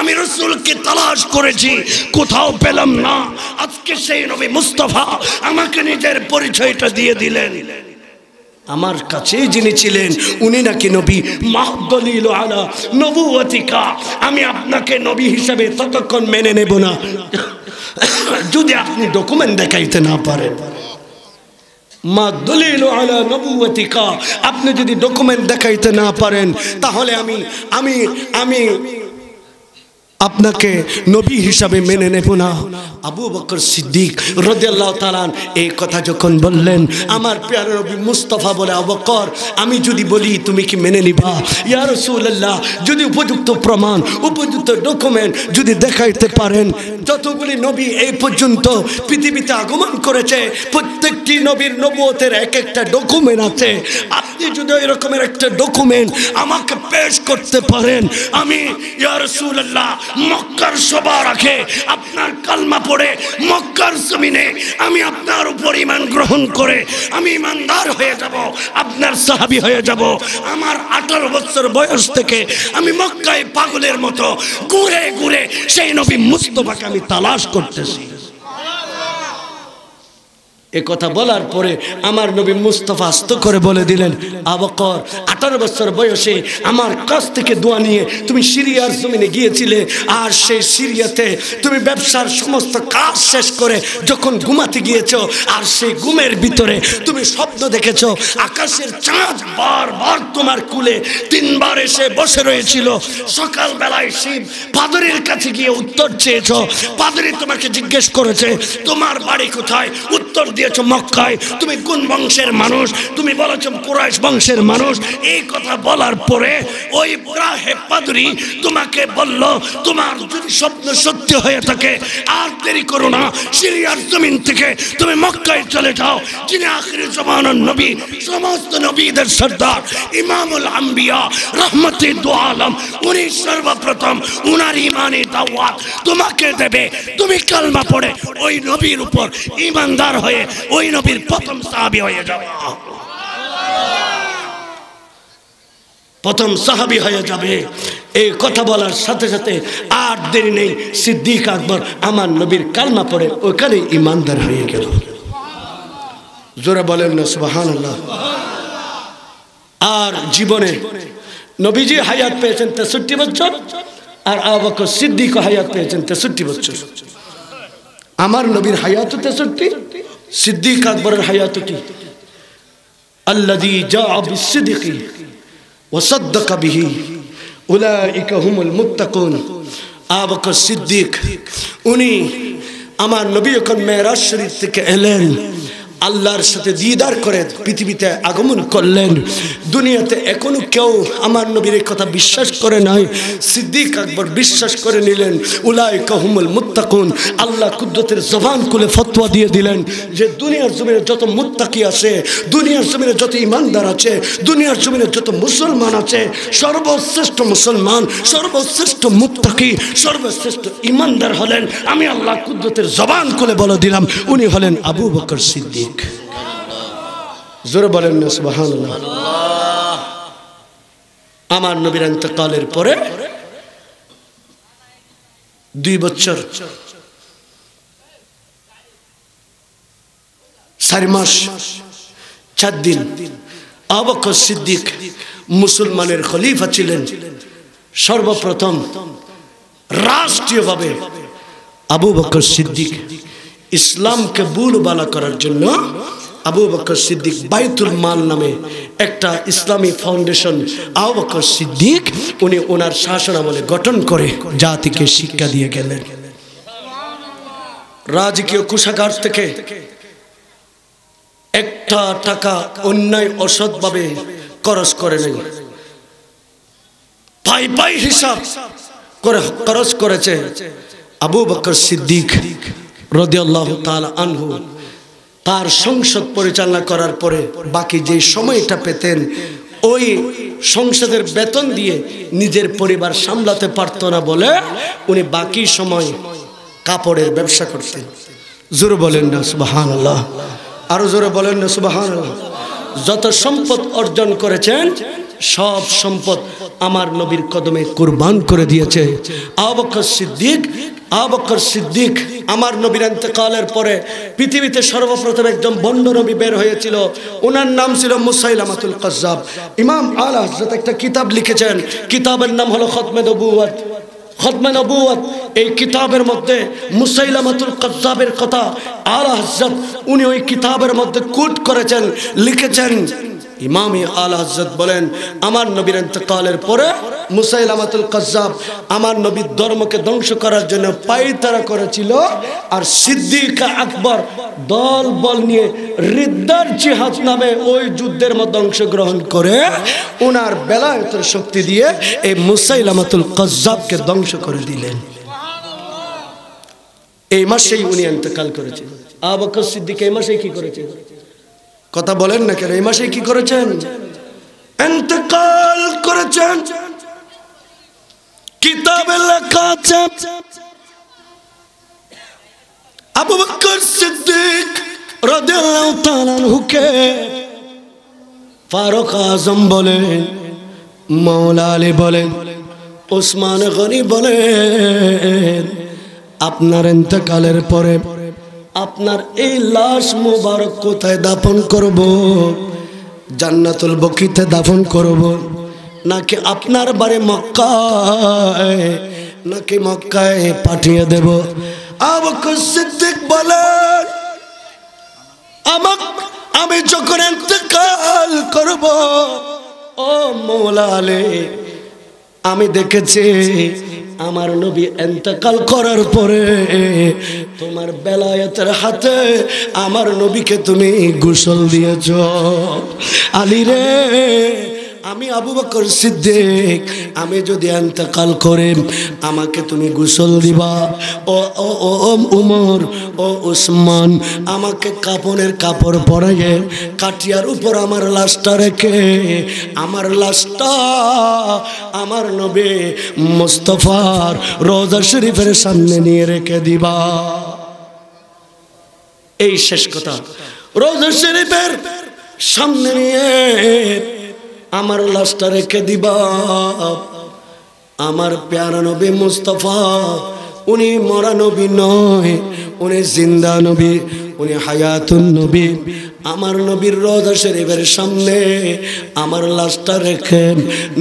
আমি রসুলকে তালাশ করেছি কোথাও পেলাম না আজকে সেই নবী মুস্তফা আমাকে নিজের পরিচয়টা দিয়ে দিলেন আমার কাছে যিনি ছিলেন উনি নাকি নবী মাহদলিল আলা নবুয়তিকা আমি আপনাকে নবী হিসাবে ততক্ষণ মেনে নেব না যদি আপনি ডকুমেন্ট দেখাইতে না পারেন মা দলিল আপনি যদি ডকুমেন্ট দেখাইতে না পারেন তাহলে আমি আমি আমি আপনাকে নবী হিসাবে মেনে নেব না আবু বকর সিদ্দিক রদেল্লাহ তালান এই কথা যখন বললেন আমার প্যার নবী মুস্তফা বলে আবকর আমি যদি বলি তুমি কি মেনে নিবা ইয়ার রসুল্লাহ যদি উপযুক্ত প্রমাণ উপযুক্ত ডকুমেন্ট যদি দেখাইতে পারেন যতগুলি নবী এই পর্যন্ত পৃথিবীতে আগমন করেছে প্রত্যেকটি নবীর নবতের এক একটা ডকুমেন্ট আছে আপনি যদি এরকমের একটা ডকুমেন্ট আমাকে পেশ করতে পারেন আমি ইয়ারসুল্লাহ মক্কার সভা রাখে আপনার কালমা পড়ে মক্কার জমিনে আমি আপনার উপর ইমান গ্রহণ করে আমি ইমানদার হয়ে যাব আপনার সাহাবি হয়ে যাব আমার আঠারো বছর বয়স থেকে আমি মক্কায় পাগলের মতো ঘুরে ঘুরে সেই নবী মুস্তফাকে আমি তালাশ করতেছি এ কথা বলার পরে আমার নবী মুস্তফা আস্ত করে বলে দিলেন আবকর আঠারো বছর বয়সে আমার কাছ থেকে দোয়া নিয়ে তুমি সিরিয়ার জমিনে গিয়েছিলে আর সেই সিরিয়াতে তুমি ব্যবসার সমস্ত কাজ শেষ করে যখন ঘুমাতে গিয়েছ আর সেই ঘুমের ভিতরে তুমি শব্দ দেখেছ আকাশের চাঁদ বার বার তোমার কুলে তিনবার এসে বসে রয়েছিল সকালবেলায় শিব পাদরের কাছে গিয়ে উত্তর চেয়েছ পাদরি তোমাকে জিজ্ঞেস করেছে তোমার বাড়ি কোথায় উত্তর দিয়ে গিয়েছো মক্কায় তুমি কোন বংশের মানুষ তুমি বলেছ কুরাইশ বংশের মানুষ এই কথা বলার পরে ওই রাহে পাদুরি তোমাকে বলল তোমার যদি স্বপ্ন সত্য হয়ে থাকে আর দেরি করো না সিরিয়ার জমিন থেকে তুমি মক্কায় চলে যাও যিনি আখিরি জমানোর নবী সমস্ত নবীদের সর্দার ইমামুল আম্বিয়া রহমতি দু আলম উনি সর্বপ্রথম উনার ইমানে দাওয়াত তোমাকে দেবে তুমি কালমা পড়ে ওই নবীর উপর ইমানদার হয়ে ওই নবীর প্রথম সাহাবি হয়ে যাবে প্রথম সাহাবি হয়ে যাবে এই কথা বলার সাথে সাথে আর দেরি নেই সিদ্দিক আকবর আমার নবীর কালমা পড়ে ওখানে ইমানদার হয়ে গেল জোরে বলেন না সুবাহান আর জীবনে নবীজি হায়াত পেয়েছেন তেষট্টি বছর আর আবক সিদ্দিক হায়াত পেয়েছেন তেষট্টি বছর আমার নবীর হায়াত তেষট্টি صديق أكبر حياتك الذي جاء بالصدق وصدق به أولئك هم المتقون أبكر الصديق أني امر نبيك যখন মেয়েরাজ تك থেকে আল্লাহর সাথে দিদার করে পৃথিবীতে আগমন করলেন দুনিয়াতে এখনো কেউ আমার নবীর কথা বিশ্বাস করে নাই সিদ্দিক আকবর বিশ্বাস করে নিলেন উলায় কাহুমুল মুত্তাকুন আল্লাহ কুদ্দতের জবান খুলে ফতোয়া দিয়ে দিলেন যে দুনিয়ার জমিনে যত মুত্তাকি আছে দুনিয়ার জমিনে যত ইমানদার আছে দুনিয়ার জমিনে যত মুসলমান আছে সর্বশ্রেষ্ঠ মুসলমান সর্বশ্রেষ্ঠ মুত্তাকি সর্বশ্রেষ্ঠ ইমানদার হলেন আমি আল্লাহ কুদ্দতের জবান খুলে বলে দিলাম উনি হলেন আবু বকর সিদ্দিক শরিক জোরে বলেন না সুবাহান আমার নবীর অন্তকালের পরে দুই বছর চার মাস চার দিন আবকর সিদ্দিক মুসলমানের খলিফা ছিলেন সর্বপ্রথম রাষ্ট্রীয়ভাবে আবু বকর সিদ্দিক ইসলামকে বুলবালা করার জন্য আবু বকর সিদ্দিক বাইতুল মাল নামে একটা ইসলামী ফাউন্ডেশন আবু বকর সিদ্দিক উনি ওনার শাসন আমলে গঠন করে জাতিকে শিক্ষা দিয়ে গেলেন রাজকীয় কুষাগার থেকে একটা টাকা অন্যায় অসৎভাবে খরচ করে নেই পাই পাই হিসাব করে খরচ করেছে আবু বকর সিদ্দিক তাল আনহু তার সংসদ পরিচালনা করার পরে বাকি যে সময়টা পেতেন ওই সংসদের বেতন দিয়ে নিজের পরিবার সামলাতে পারত না বলে উনি বাকি সময় কাপড়ের ব্যবসা করতেন জোরে বলেন না সুবাহান আল্লাহ আরো জোরে বলেন না সুবাহান আল্লাহ যত সম্পদ অর্জন করেছেন সব সম্পদ আমার নবীর কদমে কোরবান করে দিয়েছে আবক্ষ সিদ্দিক আবকর সিদ্দিক আমার নবীর এতেকালের পরে পৃথিবীতে সর্বপ্রথম একজন বন্ধ নবী বের হয়েছিল ওনার নাম ছিল মুসাইলামাতুল কজ্জাব ইমাম আল হজরত একটা কিতাব লিখেছেন কিতাবের নাম হলো খতমে নবুয়াত খতমে নবুয়াত এই কিতাবের মধ্যে মুসাইলামাতুল কজ্জাবের কথা আল হজরত উনি ওই কিতাবের মধ্যে কোট করেছেন লিখেছেন ইমামি আল হজরত বলেন আমার নবীর ইন্তকালের পরে মুসাইল আমাতুল কজ্জাব আমার নবীর ধর্মকে ধ্বংস করার জন্য পাইতারা করেছিল আর সিদ্দিকা আকবর দল বল নিয়ে রিদ্দার জিহাদ নামে ওই যুদ্ধের মধ্যে অংশগ্রহণ করে ওনার বেলায়তের শক্তি দিয়ে এই মুসাইল আমাতুল কজ্জাবকে ধ্বংস করে দিলেন এই মাসেই উনি ইন্তকাল করেছেন আবাকর সিদ্দিক এই মাসেই কি করেছে কথা বলেন না কেন এই মাসে কি করেছেন এন্তকাল করেছেন কিতাবে লেখা আছে আবু বকর সিদ্দিক রাদিয়াল্লাহু তাআলা হুকে ফারুক আজম বলেন মাওলা আলী বলেন ওসমান গনি বলেন আপনার এন্তকালের পরে আপনার এই লাশ মোবারক কোথায় দাফন করব জান্নাতুল বকিতে দাফন করব নাকি আপনার বাড়ি মক্কায় নাকি মক্কায় পাঠিয়ে দেব আবকর সিদ্দিক বলেন আমাক আমি যখন ইন্তেকাল করব ও মৌলা আমি দেখেছি আমার নবী এন্তকাল করার পরে তোমার বেলায়তের হাতে আমার নবীকে তুমি গোসল দিয়েছ আলী রে আমি আবু বকর সিদ্দিক আমি যদি অন্তকাল করে আমাকে তুমি গোসল দিবা ও ও ও উমর ও উসমান আমাকে কাপনের কাপড় পরাইয়ে কাটিয়ার উপর আমার লাশটা রেখে আমার লাশটা আমার নবে মুস্তফার রোজা শরীফের সামনে নিয়ে রেখে দিবা এই শেষ কথা রোজা শরীফের সামনে নিয়ে আমার লাশটা রেখে দিবা আমার প্যার নবী মুস্তফা উনি মরা নবী নয় উনি জিন্দা নবী উনি হায়াতুন নবী আমার নবীর রোজা শরীফের সামনে আমার লাশটা রেখে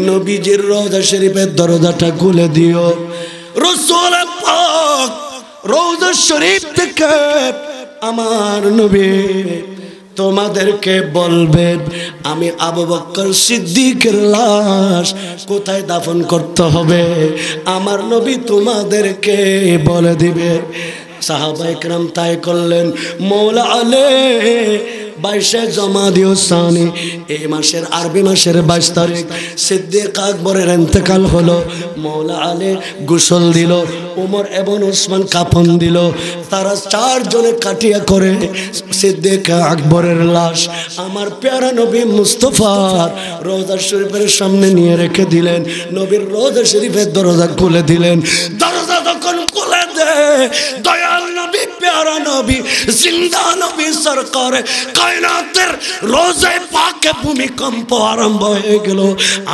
নবীজির রোজা শরীফের দরজাটা খুলে দিও রসুল রোজা শরীফ থেকে আমার নবী তোমাদেরকে বলবেন আমি আবু বক্কর সিদ্দিকের লাশ কোথায় দাফন করতে হবে আমার নবী তোমাদেরকে বলে দিবে সাহাবাইকরাম তাই করলেন মৌলা আলে বাইশে দিও সানি এই মাসের আরবি মাসের বাইশ তারিখ সিদ্দিক আকবরের এন্তেকাল হলো মৌলা আলী গোসল দিল উমর এবং উসমান কাফন দিল তারা চারজনে কাটিয়া করে সিদ্দিক আকবরের লাশ আমার প্যারা নবী মুস্তফার রোজা শরীফের সামনে নিয়ে রেখে দিলেন নবীর রোজা শরীফের দরজা খুলে দিলেন দরজা তখন খুলে দেয় প্যারা নবী জিন্দা নবী সরকারে কায়নাতের রোজে পাকে ভূমিকম্প আরম্ভ হয়ে গেল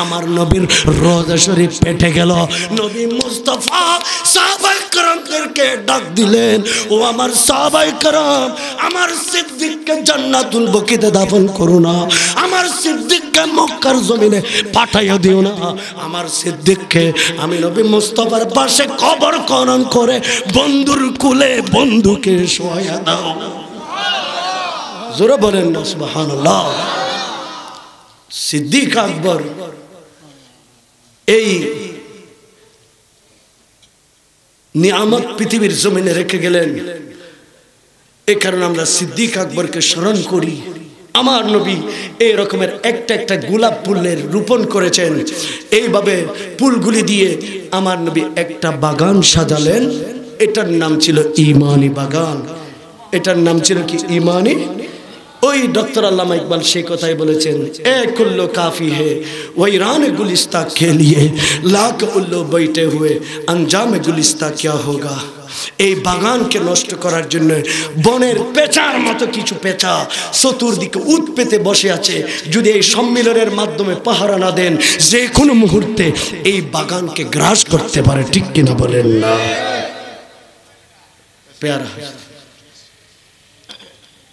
আমার নবীর রোজা শরীফ পেটে গেল নবী মুস্তফা সাবেক কারামদেরকে ডাক দিলেন ও আমার সাহাবাই কারাম আমার সিদ্দিককে জান্নাতুল বকিতে দাফন করো না আমার সিদ্দিককে মক্কার জমিনে পাঠাইয়া দিও না আমার সিদ্দিককে আমি নবী মুস্তফার পাশে কবর করণ করে বন্ধুর কুলে বন্ধুকে সহায়তা দাও জোরে বলেন না সুবহানাল্লাহ সিদ্দিক আকবর এই নিয়ামত পৃথিবীর জমিনে রেখে গেলেন এ কারণে আমরা সিদ্দিক আকবরকে স্মরণ করি আমার নবী এই রকমের একটা একটা গোলাপ ফুলের রোপণ করেছেন এইভাবে ফুলগুলি দিয়ে আমার নবী একটা বাগান সাজালেন এটার নাম ছিল ইমানি বাগান এটার নাম ছিল কি ইমানি ওই ডক্টর আল্লামা ইকবাল সেই কথাই বলেছেন এক উল্লো কাফি হে ওই রান গুলিস্তা খেলিয়ে লাখ উল্লো বৈঠে হুয়ে আঞ্জামে গুলিস্তা ক্যা হোগা এই বাগানকে নষ্ট করার জন্য বনের পেঁচার মতো কিছু পেঁচা চতুর্দিকে উৎ পেতে বসে আছে যদি এই সম্মিলনের মাধ্যমে পাহারা না দেন যে কোনো মুহূর্তে এই বাগানকে গ্রাস করতে পারে ঠিক কিনা বলেন না পেয়ারা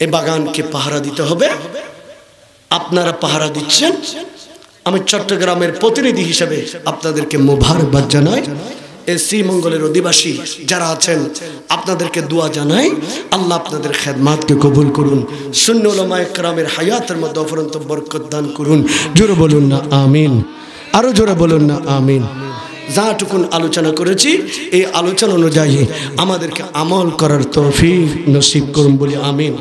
এ বাগানকে পাহারা দিতে হবে আপনারা পাহারা দিচ্ছেন আমি চট্টগ্রামের প্রতিনিধি হিসেবে আপনাদেরকে বাদ জানাই এসি মঙ্গলের অধিবাসী যারা আছেন আপনাদেরকে দোয়া জানাই আল্লাহ আপনাদের খেদমাতকে কবুল করুন ক্রামের হায়াতের মধ্যে অফরন্ত বরকত দান করুন জোরে বলুন না আমিন আরও জোরে বলুন না আমিন যাটুকুন আলোচনা করেছি এই আলোচনা অনুযায়ী আমাদেরকে আমল করার তৌফিক নসিব করুন বলে আমিন